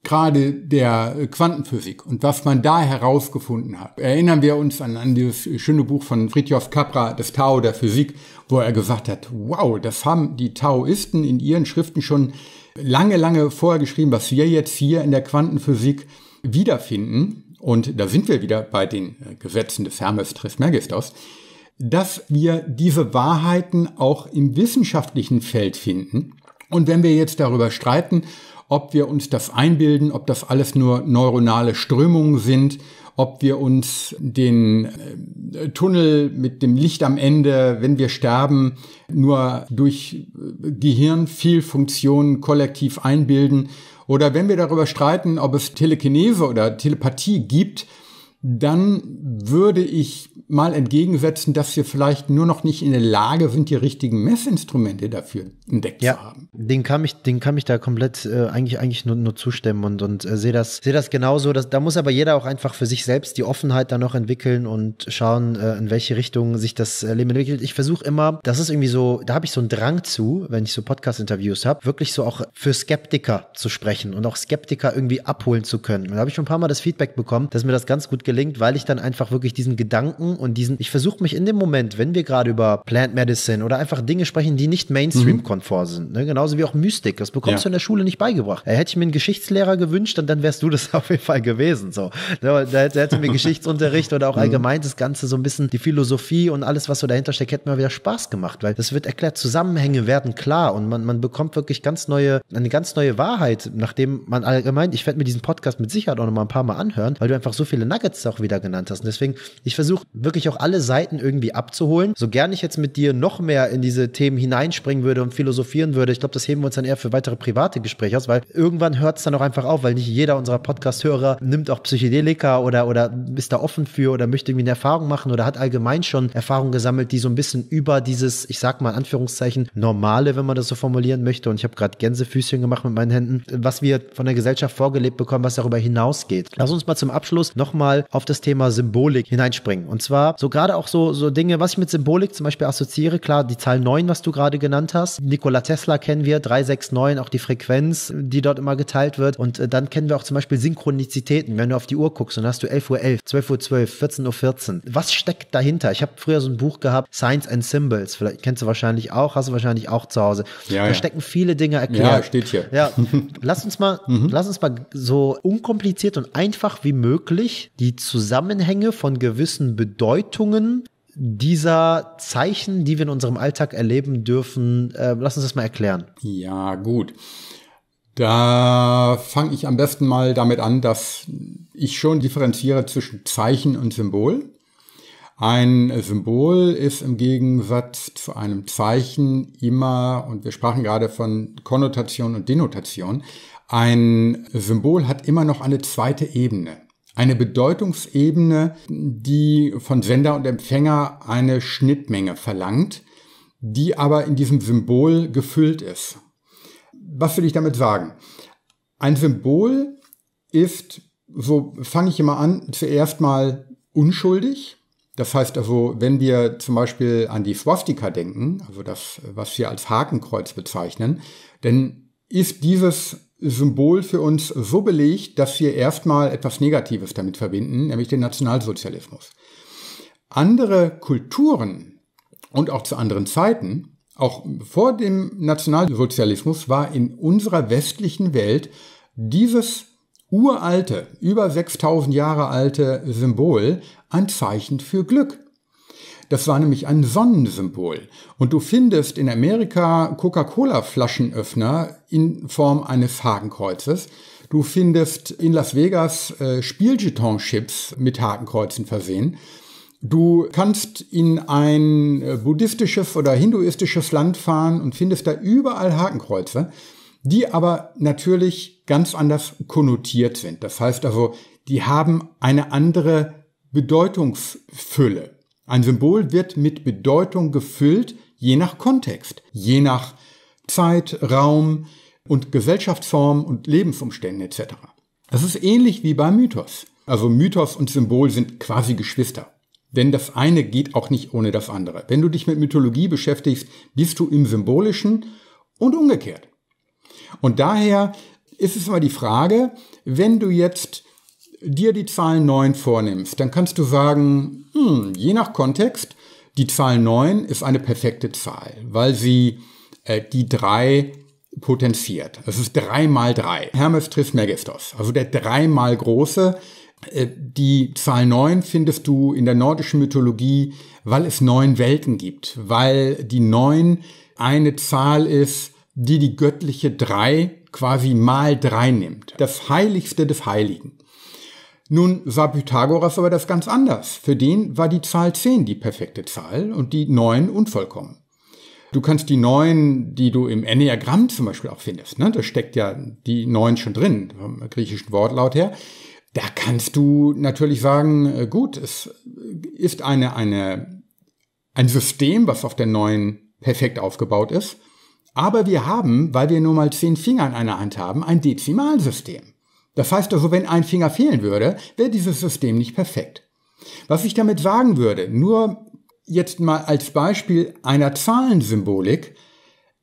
gerade der Quantenphysik und was man da herausgefunden hat. Erinnern wir uns an, an dieses schöne Buch von Fritjof Capra, das Tao der Physik, wo er gesagt hat, wow, das haben die Taoisten in ihren Schriften schon lange, lange vorher geschrieben, was wir jetzt hier in der Quantenphysik wiederfinden. Und da sind wir wieder bei den Gesetzen des Hermes Trismegistos dass wir diese Wahrheiten auch im wissenschaftlichen Feld finden und wenn wir jetzt darüber streiten, ob wir uns das einbilden, ob das alles nur neuronale Strömungen sind, ob wir uns den äh, Tunnel mit dem Licht am Ende, wenn wir sterben, nur durch äh, Gehirn viel Funktionen kollektiv einbilden oder wenn wir darüber streiten, ob es Telekinese oder Telepathie gibt, dann würde ich mal entgegensetzen, dass wir vielleicht nur noch nicht in der Lage sind, die richtigen Messinstrumente dafür entdeckt ja, zu haben. Den kann ich, den kann ich da komplett äh, eigentlich, eigentlich nur, nur zustimmen und, und äh, sehe das, sehe das genauso. Dass, da muss aber jeder auch einfach für sich selbst die Offenheit dann noch entwickeln und schauen, äh, in welche Richtung sich das äh, Leben entwickelt. Ich versuche immer, das ist irgendwie so, da habe ich so einen Drang zu, wenn ich so Podcast-Interviews habe, wirklich so auch für Skeptiker zu sprechen und auch Skeptiker irgendwie abholen zu können. Und da habe ich schon ein paar Mal das Feedback bekommen, dass mir das ganz gut gelingt, weil ich dann einfach wirklich diesen Gedanken und diesen, ich versuche mich in dem Moment, wenn wir gerade über Plant Medicine oder einfach Dinge sprechen, die nicht Mainstream-konform mhm. sind, ne? genauso wie auch Mystik, das bekommst ja. du in der Schule nicht beigebracht. Äh, hätte ich mir einen Geschichtslehrer gewünscht, dann, dann wärst du das auf jeden Fall gewesen. So. Da, da hätte mir Geschichtsunterricht oder auch mhm. allgemein das Ganze so ein bisschen die Philosophie und alles, was so dahinter steckt, hätte mir wieder Spaß gemacht, weil das wird erklärt, Zusammenhänge werden klar und man, man bekommt wirklich ganz neue, eine ganz neue Wahrheit, nachdem man allgemein, ich werde mir diesen Podcast mit Sicherheit auch noch mal ein paar Mal anhören, weil du einfach so viele Nuggets jetzt auch wieder genannt hast. Und deswegen, ich versuche wirklich auch alle Seiten irgendwie abzuholen. So gern ich jetzt mit dir noch mehr in diese Themen hineinspringen würde und philosophieren würde, ich glaube, das heben wir uns dann eher für weitere private Gespräche aus, weil irgendwann hört es dann auch einfach auf, weil nicht jeder unserer Podcast-Hörer nimmt auch Psychedelika oder, oder ist da offen für oder möchte irgendwie eine Erfahrung machen oder hat allgemein schon Erfahrungen gesammelt, die so ein bisschen über dieses, ich sag mal in Anführungszeichen, normale, wenn man das so formulieren möchte. Und ich habe gerade Gänsefüßchen gemacht mit meinen Händen, was wir von der Gesellschaft vorgelebt bekommen, was darüber hinausgeht. Lass uns mal zum Abschluss nochmal auf das Thema Symbolik hineinspringen. Und zwar so gerade auch so, so Dinge, was ich mit Symbolik zum Beispiel assoziiere, klar, die Zahl 9, was du gerade genannt hast. Nikola Tesla kennen wir, 369, auch die Frequenz, die dort immer geteilt wird. Und äh, dann kennen wir auch zum Beispiel Synchronizitäten. Wenn du auf die Uhr guckst, dann hast du 11.11 Uhr, 12.12 Uhr, 14.14 Uhr. 14. Was steckt dahinter? Ich habe früher so ein Buch gehabt, Science and Symbols. Vielleicht kennst du wahrscheinlich auch, hast du wahrscheinlich auch zu Hause. Ja, da ja. stecken viele Dinge erklärt. Ja, steht hier. Ja, lass uns mal, mhm. lass uns mal so unkompliziert und einfach wie möglich die Zusammenhänge von gewissen Bedeutungen dieser Zeichen, die wir in unserem Alltag erleben dürfen. Äh, lass uns das mal erklären. Ja, gut. Da fange ich am besten mal damit an, dass ich schon differenziere zwischen Zeichen und Symbol. Ein Symbol ist im Gegensatz zu einem Zeichen immer, und wir sprachen gerade von Konnotation und Denotation, ein Symbol hat immer noch eine zweite Ebene eine Bedeutungsebene, die von Sender und Empfänger eine Schnittmenge verlangt, die aber in diesem Symbol gefüllt ist. Was will ich damit sagen? Ein Symbol ist, so fange ich immer an, zuerst mal unschuldig. Das heißt also, wenn wir zum Beispiel an die Swastika denken, also das, was wir als Hakenkreuz bezeichnen, dann ist dieses Symbol für uns so belegt, dass wir erstmal etwas Negatives damit verbinden, nämlich den Nationalsozialismus. Andere Kulturen und auch zu anderen Zeiten, auch vor dem Nationalsozialismus, war in unserer westlichen Welt dieses uralte, über 6000 Jahre alte Symbol ein Zeichen für Glück. Das war nämlich ein Sonnensymbol. Und du findest in Amerika Coca-Cola-Flaschenöffner in Form eines Hakenkreuzes. Du findest in Las Vegas äh, Spieljeton-Chips mit Hakenkreuzen versehen. Du kannst in ein äh, buddhistisches oder hinduistisches Land fahren und findest da überall Hakenkreuze, die aber natürlich ganz anders konnotiert sind. Das heißt also, die haben eine andere Bedeutungsfülle. Ein Symbol wird mit Bedeutung gefüllt, je nach Kontext, je nach Zeit, Raum und Gesellschaftsform und Lebensumständen etc. Das ist ähnlich wie beim Mythos. Also Mythos und Symbol sind quasi Geschwister. Denn das eine geht auch nicht ohne das andere. Wenn du dich mit Mythologie beschäftigst, bist du im Symbolischen und umgekehrt. Und daher ist es immer die Frage, wenn du jetzt dir die Zahl 9 vornimmst, dann kannst du sagen, hm, je nach Kontext, die Zahl 9 ist eine perfekte Zahl, weil sie äh, die 3 potenziert. Es ist 3 mal 3. Hermes Trismegistos, also der dreimal große. Äh, die Zahl 9 findest du in der nordischen Mythologie, weil es neun Welten gibt, weil die 9 eine Zahl ist, die die göttliche 3 quasi mal 3 nimmt. Das Heiligste des Heiligen. Nun sah Pythagoras aber das ganz anders. Für den war die Zahl 10 die perfekte Zahl und die 9 unvollkommen. Du kannst die 9, die du im Enneagramm zum Beispiel auch findest, ne? da steckt ja die 9 schon drin, vom griechischen Wortlaut her, da kannst du natürlich sagen, äh, gut, es ist eine, eine, ein System, was auf der 9 perfekt aufgebaut ist, aber wir haben, weil wir nur mal 10 Finger in einer Hand haben, ein Dezimalsystem. Das heißt also, wenn ein Finger fehlen würde, wäre dieses System nicht perfekt. Was ich damit sagen würde, nur jetzt mal als Beispiel einer Zahlensymbolik,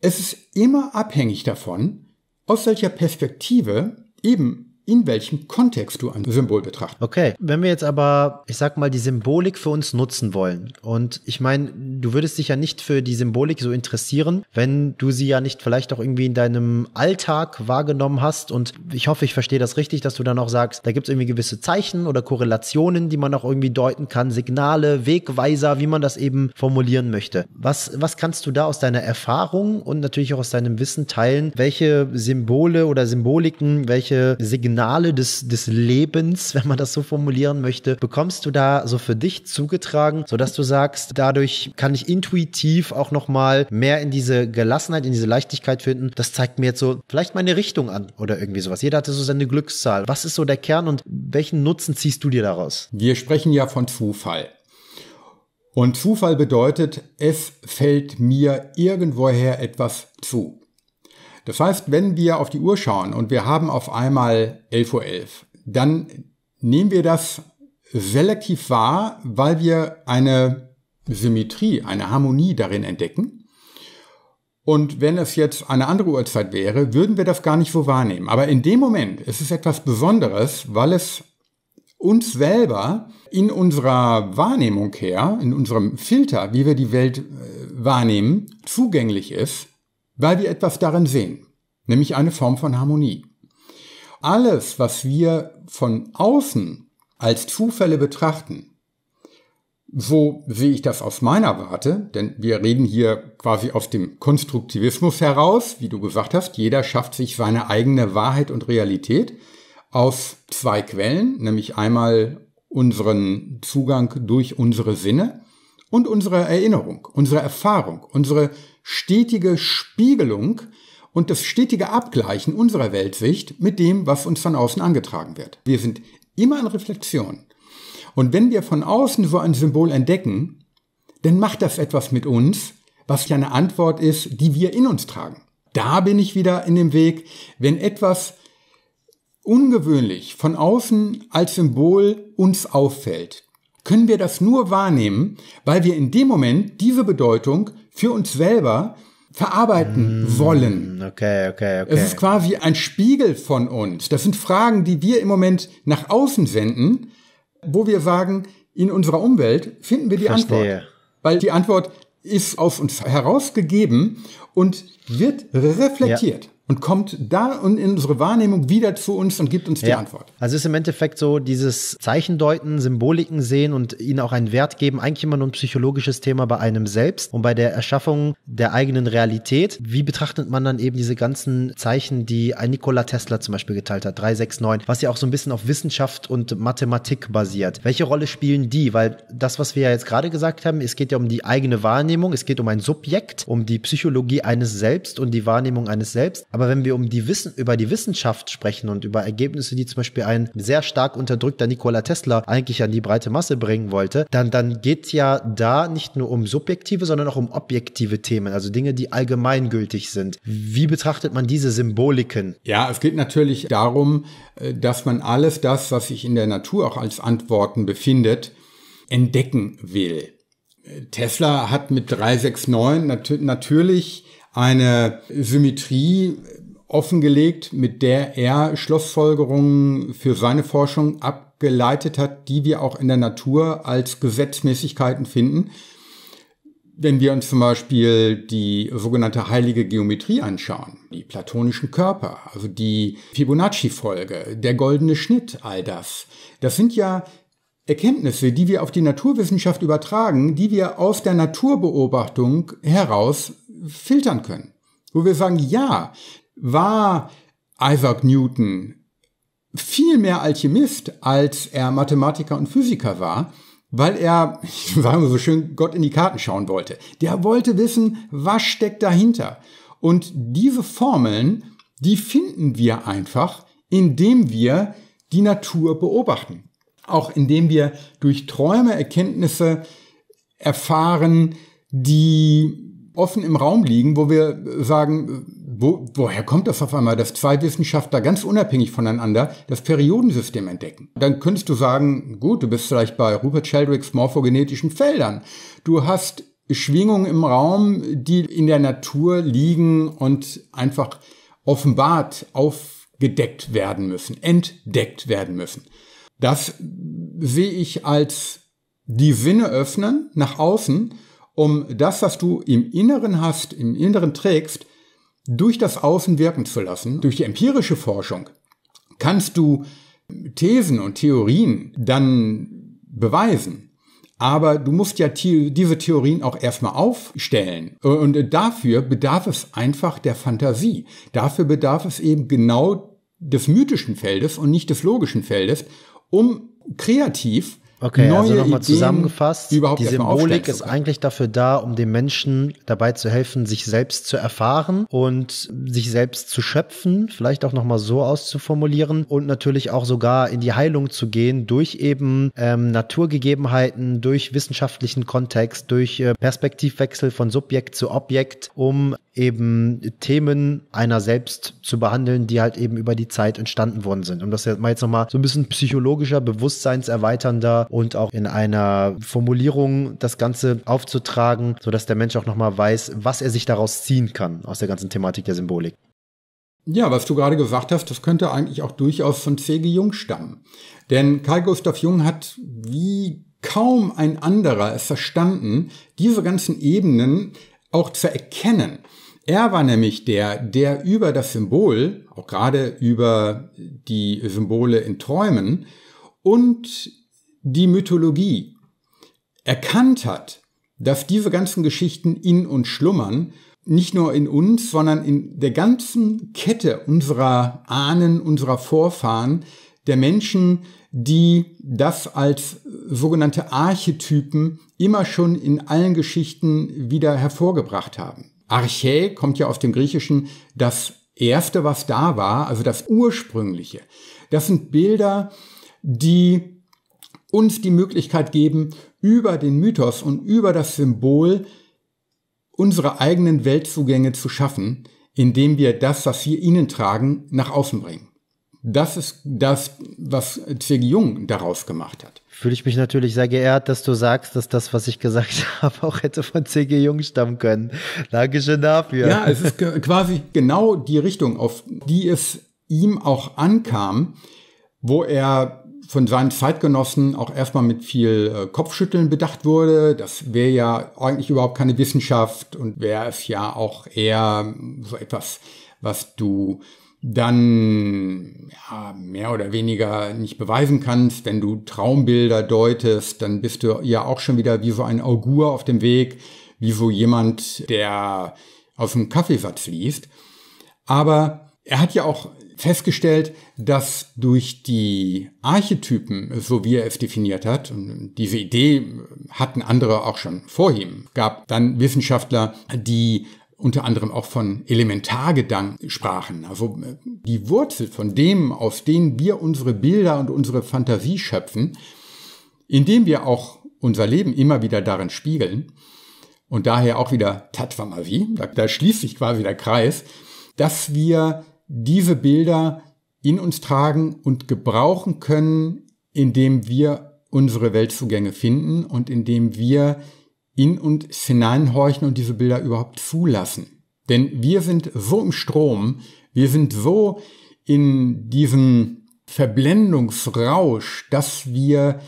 es ist immer abhängig davon, aus welcher Perspektive eben in welchem Kontext du ein Symbol betrachtest. Okay, wenn wir jetzt aber, ich sag mal, die Symbolik für uns nutzen wollen und ich meine, du würdest dich ja nicht für die Symbolik so interessieren, wenn du sie ja nicht vielleicht auch irgendwie in deinem Alltag wahrgenommen hast und ich hoffe, ich verstehe das richtig, dass du dann auch sagst, da gibt es irgendwie gewisse Zeichen oder Korrelationen, die man auch irgendwie deuten kann, Signale, Wegweiser, wie man das eben formulieren möchte. Was, was kannst du da aus deiner Erfahrung und natürlich auch aus deinem Wissen teilen, welche Symbole oder Symboliken, welche Signale Finale des, des Lebens, wenn man das so formulieren möchte, bekommst du da so für dich zugetragen, sodass du sagst, dadurch kann ich intuitiv auch nochmal mehr in diese Gelassenheit, in diese Leichtigkeit finden. Das zeigt mir jetzt so vielleicht meine Richtung an oder irgendwie sowas. Jeder hatte so seine Glückszahl. Was ist so der Kern und welchen Nutzen ziehst du dir daraus? Wir sprechen ja von Zufall. Und Zufall bedeutet, es fällt mir irgendwoher etwas zu. Das heißt, wenn wir auf die Uhr schauen und wir haben auf einmal 11.11 Uhr, .11, dann nehmen wir das selektiv wahr, weil wir eine Symmetrie, eine Harmonie darin entdecken. Und wenn es jetzt eine andere Uhrzeit wäre, würden wir das gar nicht so wahrnehmen. Aber in dem Moment ist es etwas Besonderes, weil es uns selber in unserer Wahrnehmung her, in unserem Filter, wie wir die Welt äh, wahrnehmen, zugänglich ist weil wir etwas darin sehen, nämlich eine Form von Harmonie. Alles, was wir von außen als Zufälle betrachten, so sehe ich das aus meiner Warte, denn wir reden hier quasi aus dem Konstruktivismus heraus, wie du gesagt hast, jeder schafft sich seine eigene Wahrheit und Realität aus zwei Quellen, nämlich einmal unseren Zugang durch unsere Sinne und unsere Erinnerung, unsere Erfahrung, unsere stetige Spiegelung und das stetige Abgleichen unserer Weltsicht mit dem, was uns von außen angetragen wird. Wir sind immer in Reflexion. Und wenn wir von außen so ein Symbol entdecken, dann macht das etwas mit uns, was ja eine Antwort ist, die wir in uns tragen. Da bin ich wieder in dem Weg, wenn etwas ungewöhnlich von außen als Symbol uns auffällt, können wir das nur wahrnehmen, weil wir in dem Moment diese Bedeutung für uns selber verarbeiten mm, wollen. Okay, okay, okay. Es ist quasi ein Spiegel von uns. Das sind Fragen, die wir im Moment nach außen senden, wo wir sagen, in unserer Umwelt finden wir die Verstehe. Antwort. Weil die Antwort ist auf uns herausgegeben und wird reflektiert. Ja und kommt da und in unsere Wahrnehmung wieder zu uns und gibt uns die ja. Antwort. Also ist im Endeffekt so dieses Zeichendeuten, Symboliken sehen und ihnen auch einen Wert geben, eigentlich immer nur ein psychologisches Thema bei einem selbst und bei der Erschaffung der eigenen Realität. Wie betrachtet man dann eben diese ganzen Zeichen, die ein Nikola Tesla zum Beispiel geteilt hat, 369, was ja auch so ein bisschen auf Wissenschaft und Mathematik basiert. Welche Rolle spielen die? Weil das, was wir ja jetzt gerade gesagt haben, es geht ja um die eigene Wahrnehmung, es geht um ein Subjekt, um die Psychologie eines selbst und die Wahrnehmung eines selbst. Aber wenn wir um die Wissen, über die Wissenschaft sprechen und über Ergebnisse, die zum Beispiel ein sehr stark unterdrückter Nikola Tesla eigentlich an die breite Masse bringen wollte, dann, dann geht ja da nicht nur um subjektive, sondern auch um objektive Themen, also Dinge, die allgemeingültig sind. Wie betrachtet man diese Symboliken? Ja, es geht natürlich darum, äh, dass man alles das, was sich in der Natur auch als Antworten befindet, entdecken will. Äh, Tesla hat mit 369 nat natürlich eine Symmetrie offengelegt, mit der er Schlussfolgerungen für seine Forschung abgeleitet hat, die wir auch in der Natur als Gesetzmäßigkeiten finden. Wenn wir uns zum Beispiel die sogenannte heilige Geometrie anschauen, die platonischen Körper, also die Fibonacci-Folge, der goldene Schnitt, all das, das sind ja Erkenntnisse, die wir auf die Naturwissenschaft übertragen, die wir aus der Naturbeobachtung heraus filtern können. Wo wir sagen, ja, war Isaac Newton viel mehr Alchemist, als er Mathematiker und Physiker war, weil er, sagen wir so schön, Gott in die Karten schauen wollte. Der wollte wissen, was steckt dahinter. Und diese Formeln, die finden wir einfach, indem wir die Natur beobachten. Auch indem wir durch Träume Erkenntnisse erfahren, die offen im Raum liegen, wo wir sagen, wo, woher kommt das auf einmal, dass zwei Wissenschaftler ganz unabhängig voneinander das Periodensystem entdecken? Dann könntest du sagen, gut, du bist vielleicht bei Rupert Sheldricks morphogenetischen Feldern. Du hast Schwingungen im Raum, die in der Natur liegen und einfach offenbart aufgedeckt werden müssen, entdeckt werden müssen. Das sehe ich als die Sinne öffnen nach außen um das, was du im Inneren hast, im Inneren trägst, durch das Außen wirken zu lassen. Durch die empirische Forschung kannst du Thesen und Theorien dann beweisen. Aber du musst ja diese Theorien auch erstmal aufstellen. Und dafür bedarf es einfach der Fantasie. Dafür bedarf es eben genau des mythischen Feldes und nicht des logischen Feldes, um kreativ Okay, also neue also nochmal zusammengefasst, die Symbolik ist eigentlich dafür da, um dem Menschen dabei zu helfen, sich selbst zu erfahren und sich selbst zu schöpfen, vielleicht auch nochmal so auszuformulieren und natürlich auch sogar in die Heilung zu gehen durch eben ähm, Naturgegebenheiten, durch wissenschaftlichen Kontext, durch äh, Perspektivwechsel von Subjekt zu Objekt, um eben Themen einer selbst zu behandeln, die halt eben über die Zeit entstanden worden sind. Um das jetzt mal jetzt nochmal so ein bisschen psychologischer, bewusstseinserweiternder und auch in einer Formulierung das Ganze aufzutragen, sodass der Mensch auch nochmal weiß, was er sich daraus ziehen kann aus der ganzen Thematik der Symbolik. Ja, was du gerade gesagt hast, das könnte eigentlich auch durchaus von C.G. Jung stammen. Denn Karl Gustav Jung hat wie kaum ein anderer es verstanden, diese ganzen Ebenen auch zu erkennen. Er war nämlich der, der über das Symbol, auch gerade über die Symbole in Träumen und die Mythologie erkannt hat, dass diese ganzen Geschichten in uns schlummern, nicht nur in uns, sondern in der ganzen Kette unserer Ahnen, unserer Vorfahren, der Menschen, die das als sogenannte Archetypen immer schon in allen Geschichten wieder hervorgebracht haben. Archä kommt ja aus dem Griechischen das Erste, was da war, also das Ursprüngliche. Das sind Bilder, die uns die Möglichkeit geben, über den Mythos und über das Symbol unsere eigenen Weltzugänge zu schaffen, indem wir das, was wir ihnen tragen, nach außen bringen. Das ist das, was Zirg Jung daraus gemacht hat fühle ich mich natürlich sehr geehrt, dass du sagst, dass das, was ich gesagt habe, auch hätte von C.G. Jung stammen können. Dankeschön dafür. Ja, es ist quasi genau die Richtung, auf die es ihm auch ankam, wo er von seinen Zeitgenossen auch erstmal mit viel äh, Kopfschütteln bedacht wurde. Das wäre ja eigentlich überhaupt keine Wissenschaft und wäre es ja auch eher so etwas, was du dann ja, mehr oder weniger nicht beweisen kannst, wenn du Traumbilder deutest, dann bist du ja auch schon wieder wie so ein Augur auf dem Weg, wie so jemand, der aus dem Kaffeesatz liest. Aber er hat ja auch festgestellt, dass durch die Archetypen, so wie er es definiert hat, und diese Idee hatten andere auch schon vor ihm, gab dann Wissenschaftler, die unter anderem auch von Elementargedanken sprachen. Also die Wurzel von dem, aus denen wir unsere Bilder und unsere Fantasie schöpfen, indem wir auch unser Leben immer wieder darin spiegeln und daher auch wieder Tatvamavi, da, da schließt sich quasi der Kreis, dass wir diese Bilder in uns tragen und gebrauchen können, indem wir unsere Weltzugänge finden und indem wir in uns hineinhorchen und diese Bilder überhaupt zulassen. Denn wir sind so im Strom, wir sind so in diesem Verblendungsrausch, dass wir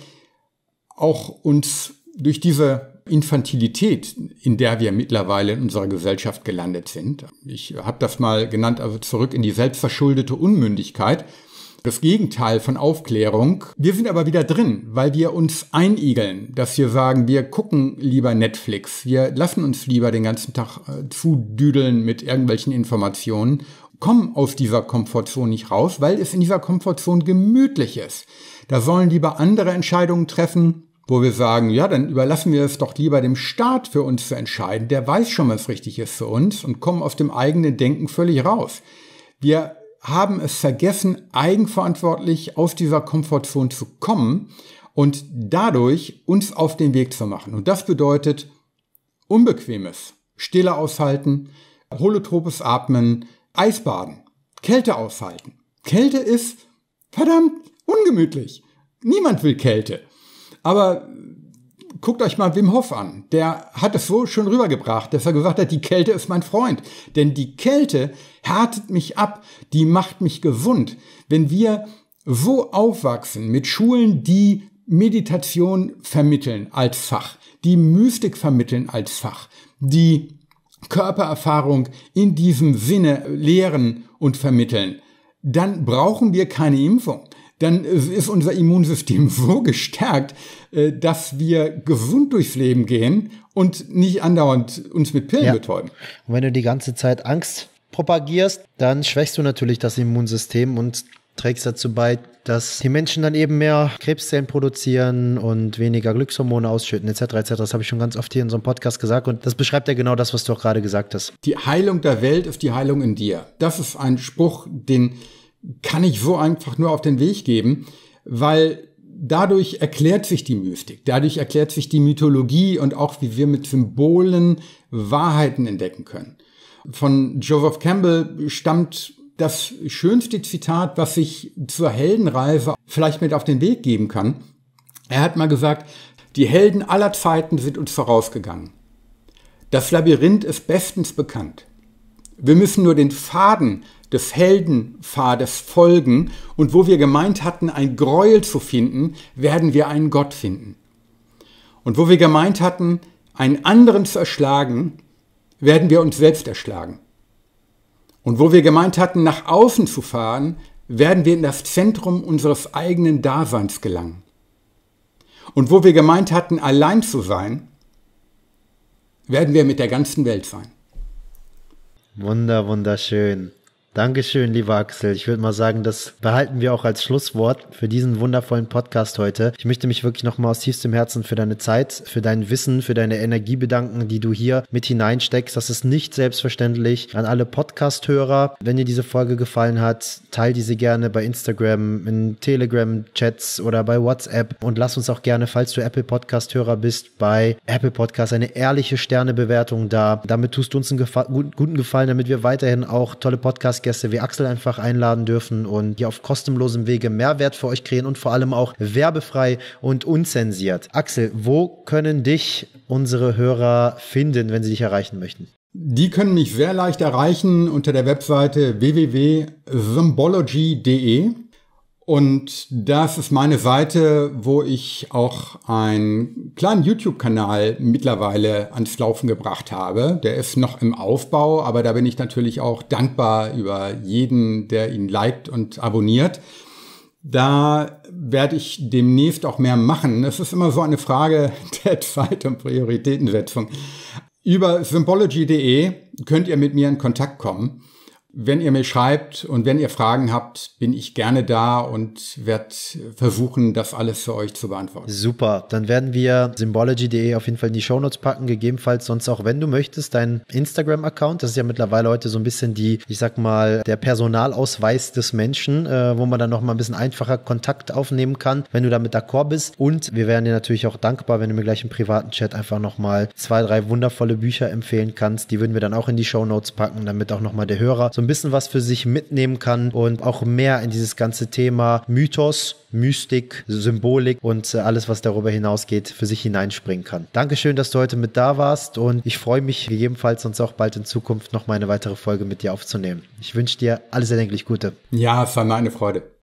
auch uns durch diese Infantilität, in der wir mittlerweile in unserer Gesellschaft gelandet sind, ich habe das mal genannt, also zurück in die selbstverschuldete Unmündigkeit, das Gegenteil von Aufklärung. Wir sind aber wieder drin, weil wir uns einigeln, dass wir sagen, wir gucken lieber Netflix, wir lassen uns lieber den ganzen Tag äh, zudüdeln mit irgendwelchen Informationen, kommen aus dieser Komfortzone nicht raus, weil es in dieser Komfortzone gemütlich ist. Da sollen lieber andere Entscheidungen treffen, wo wir sagen, ja, dann überlassen wir es doch lieber dem Staat für uns zu entscheiden, der weiß schon, was richtig ist für uns und kommen aus dem eigenen Denken völlig raus. Wir haben es vergessen, eigenverantwortlich aus dieser Komfortzone zu kommen und dadurch uns auf den Weg zu machen. Und das bedeutet Unbequemes, Stille aushalten, holotropes Atmen, Eisbaden, Kälte aushalten. Kälte ist verdammt ungemütlich. Niemand will Kälte. Aber guckt euch mal Wim Hof an. Der hat es so schon rübergebracht, dass er gesagt hat, die Kälte ist mein Freund. Denn die Kälte härtet mich ab, die macht mich gesund. Wenn wir so aufwachsen mit Schulen, die Meditation vermitteln als Fach, die Mystik vermitteln als Fach, die Körpererfahrung in diesem Sinne lehren und vermitteln, dann brauchen wir keine Impfung dann ist unser Immunsystem so gestärkt, äh, dass wir gesund durchs Leben gehen und nicht andauernd uns mit Pillen ja. betäuben. Und wenn du die ganze Zeit Angst propagierst, dann schwächst du natürlich das Immunsystem und trägst dazu bei, dass die Menschen dann eben mehr Krebszellen produzieren und weniger Glückshormone ausschütten, etc. etc. Das habe ich schon ganz oft hier in so einem Podcast gesagt und das beschreibt ja genau das, was du auch gerade gesagt hast. Die Heilung der Welt ist die Heilung in dir. Das ist ein Spruch, den kann ich so einfach nur auf den Weg geben, weil dadurch erklärt sich die Mystik, dadurch erklärt sich die Mythologie und auch wie wir mit Symbolen Wahrheiten entdecken können. Von Joseph Campbell stammt das schönste Zitat, was ich zur Heldenreise vielleicht mit auf den Weg geben kann. Er hat mal gesagt, die Helden aller Zeiten sind uns vorausgegangen. Das Labyrinth ist bestens bekannt. Wir müssen nur den Faden des Heldenpfades folgen und wo wir gemeint hatten, ein Gräuel zu finden, werden wir einen Gott finden. Und wo wir gemeint hatten, einen anderen zu erschlagen, werden wir uns selbst erschlagen. Und wo wir gemeint hatten, nach außen zu fahren, werden wir in das Zentrum unseres eigenen Daseins gelangen. Und wo wir gemeint hatten, allein zu sein, werden wir mit der ganzen Welt sein. Wunder, wunderschön. Dankeschön, lieber Axel. Ich würde mal sagen, das behalten wir auch als Schlusswort für diesen wundervollen Podcast heute. Ich möchte mich wirklich nochmal aus tiefstem Herzen für deine Zeit, für dein Wissen, für deine Energie bedanken, die du hier mit hineinsteckst. Das ist nicht selbstverständlich. An alle Podcast-Hörer, wenn dir diese Folge gefallen hat, teile diese gerne bei Instagram, in Telegram-Chats oder bei WhatsApp und lass uns auch gerne, falls du Apple Podcast-Hörer bist, bei Apple Podcast eine ehrliche Sternebewertung da. Damit tust du uns einen Gefa guten Gefallen, damit wir weiterhin auch tolle Podcasts Podcast-Gäste wie Axel einfach einladen dürfen und die auf kostenlosem Wege Mehrwert für euch kreieren und vor allem auch werbefrei und unzensiert. Axel, wo können dich unsere Hörer finden, wenn sie dich erreichen möchten? Die können mich sehr leicht erreichen unter der Webseite www.symbology.de. Und das ist meine Seite, wo ich auch einen kleinen YouTube-Kanal mittlerweile ans Laufen gebracht habe. Der ist noch im Aufbau, aber da bin ich natürlich auch dankbar über jeden, der ihn liked und abonniert. Da werde ich demnächst auch mehr machen. Das ist immer so eine Frage der Zeit und Prioritätensetzung. Über symbology.de könnt ihr mit mir in Kontakt kommen. Wenn ihr mir schreibt und wenn ihr Fragen habt, bin ich gerne da und werde versuchen, das alles für euch zu beantworten. Super, dann werden wir symbology.de auf jeden Fall in die Shownotes packen, gegebenenfalls sonst auch, wenn du möchtest, deinen Instagram-Account. Das ist ja mittlerweile heute so ein bisschen die, ich sag mal, der Personalausweis des Menschen, äh, wo man dann nochmal ein bisschen einfacher Kontakt aufnehmen kann, wenn du damit d'accord bist. Und wir wären dir natürlich auch dankbar, wenn du mir gleich im privaten Chat einfach nochmal zwei, drei wundervolle Bücher empfehlen kannst. Die würden wir dann auch in die Shownotes packen, damit auch nochmal der Hörer so so ein bisschen was für sich mitnehmen kann und auch mehr in dieses ganze Thema Mythos, Mystik, Symbolik und äh, alles, was darüber hinausgeht, für sich hineinspringen kann. Dankeschön, dass du heute mit da warst und ich freue mich gegebenenfalls uns auch bald in Zukunft noch mal eine weitere Folge mit dir aufzunehmen. Ich wünsche dir alles erdenklich Gute. Ja, es war meine Freude.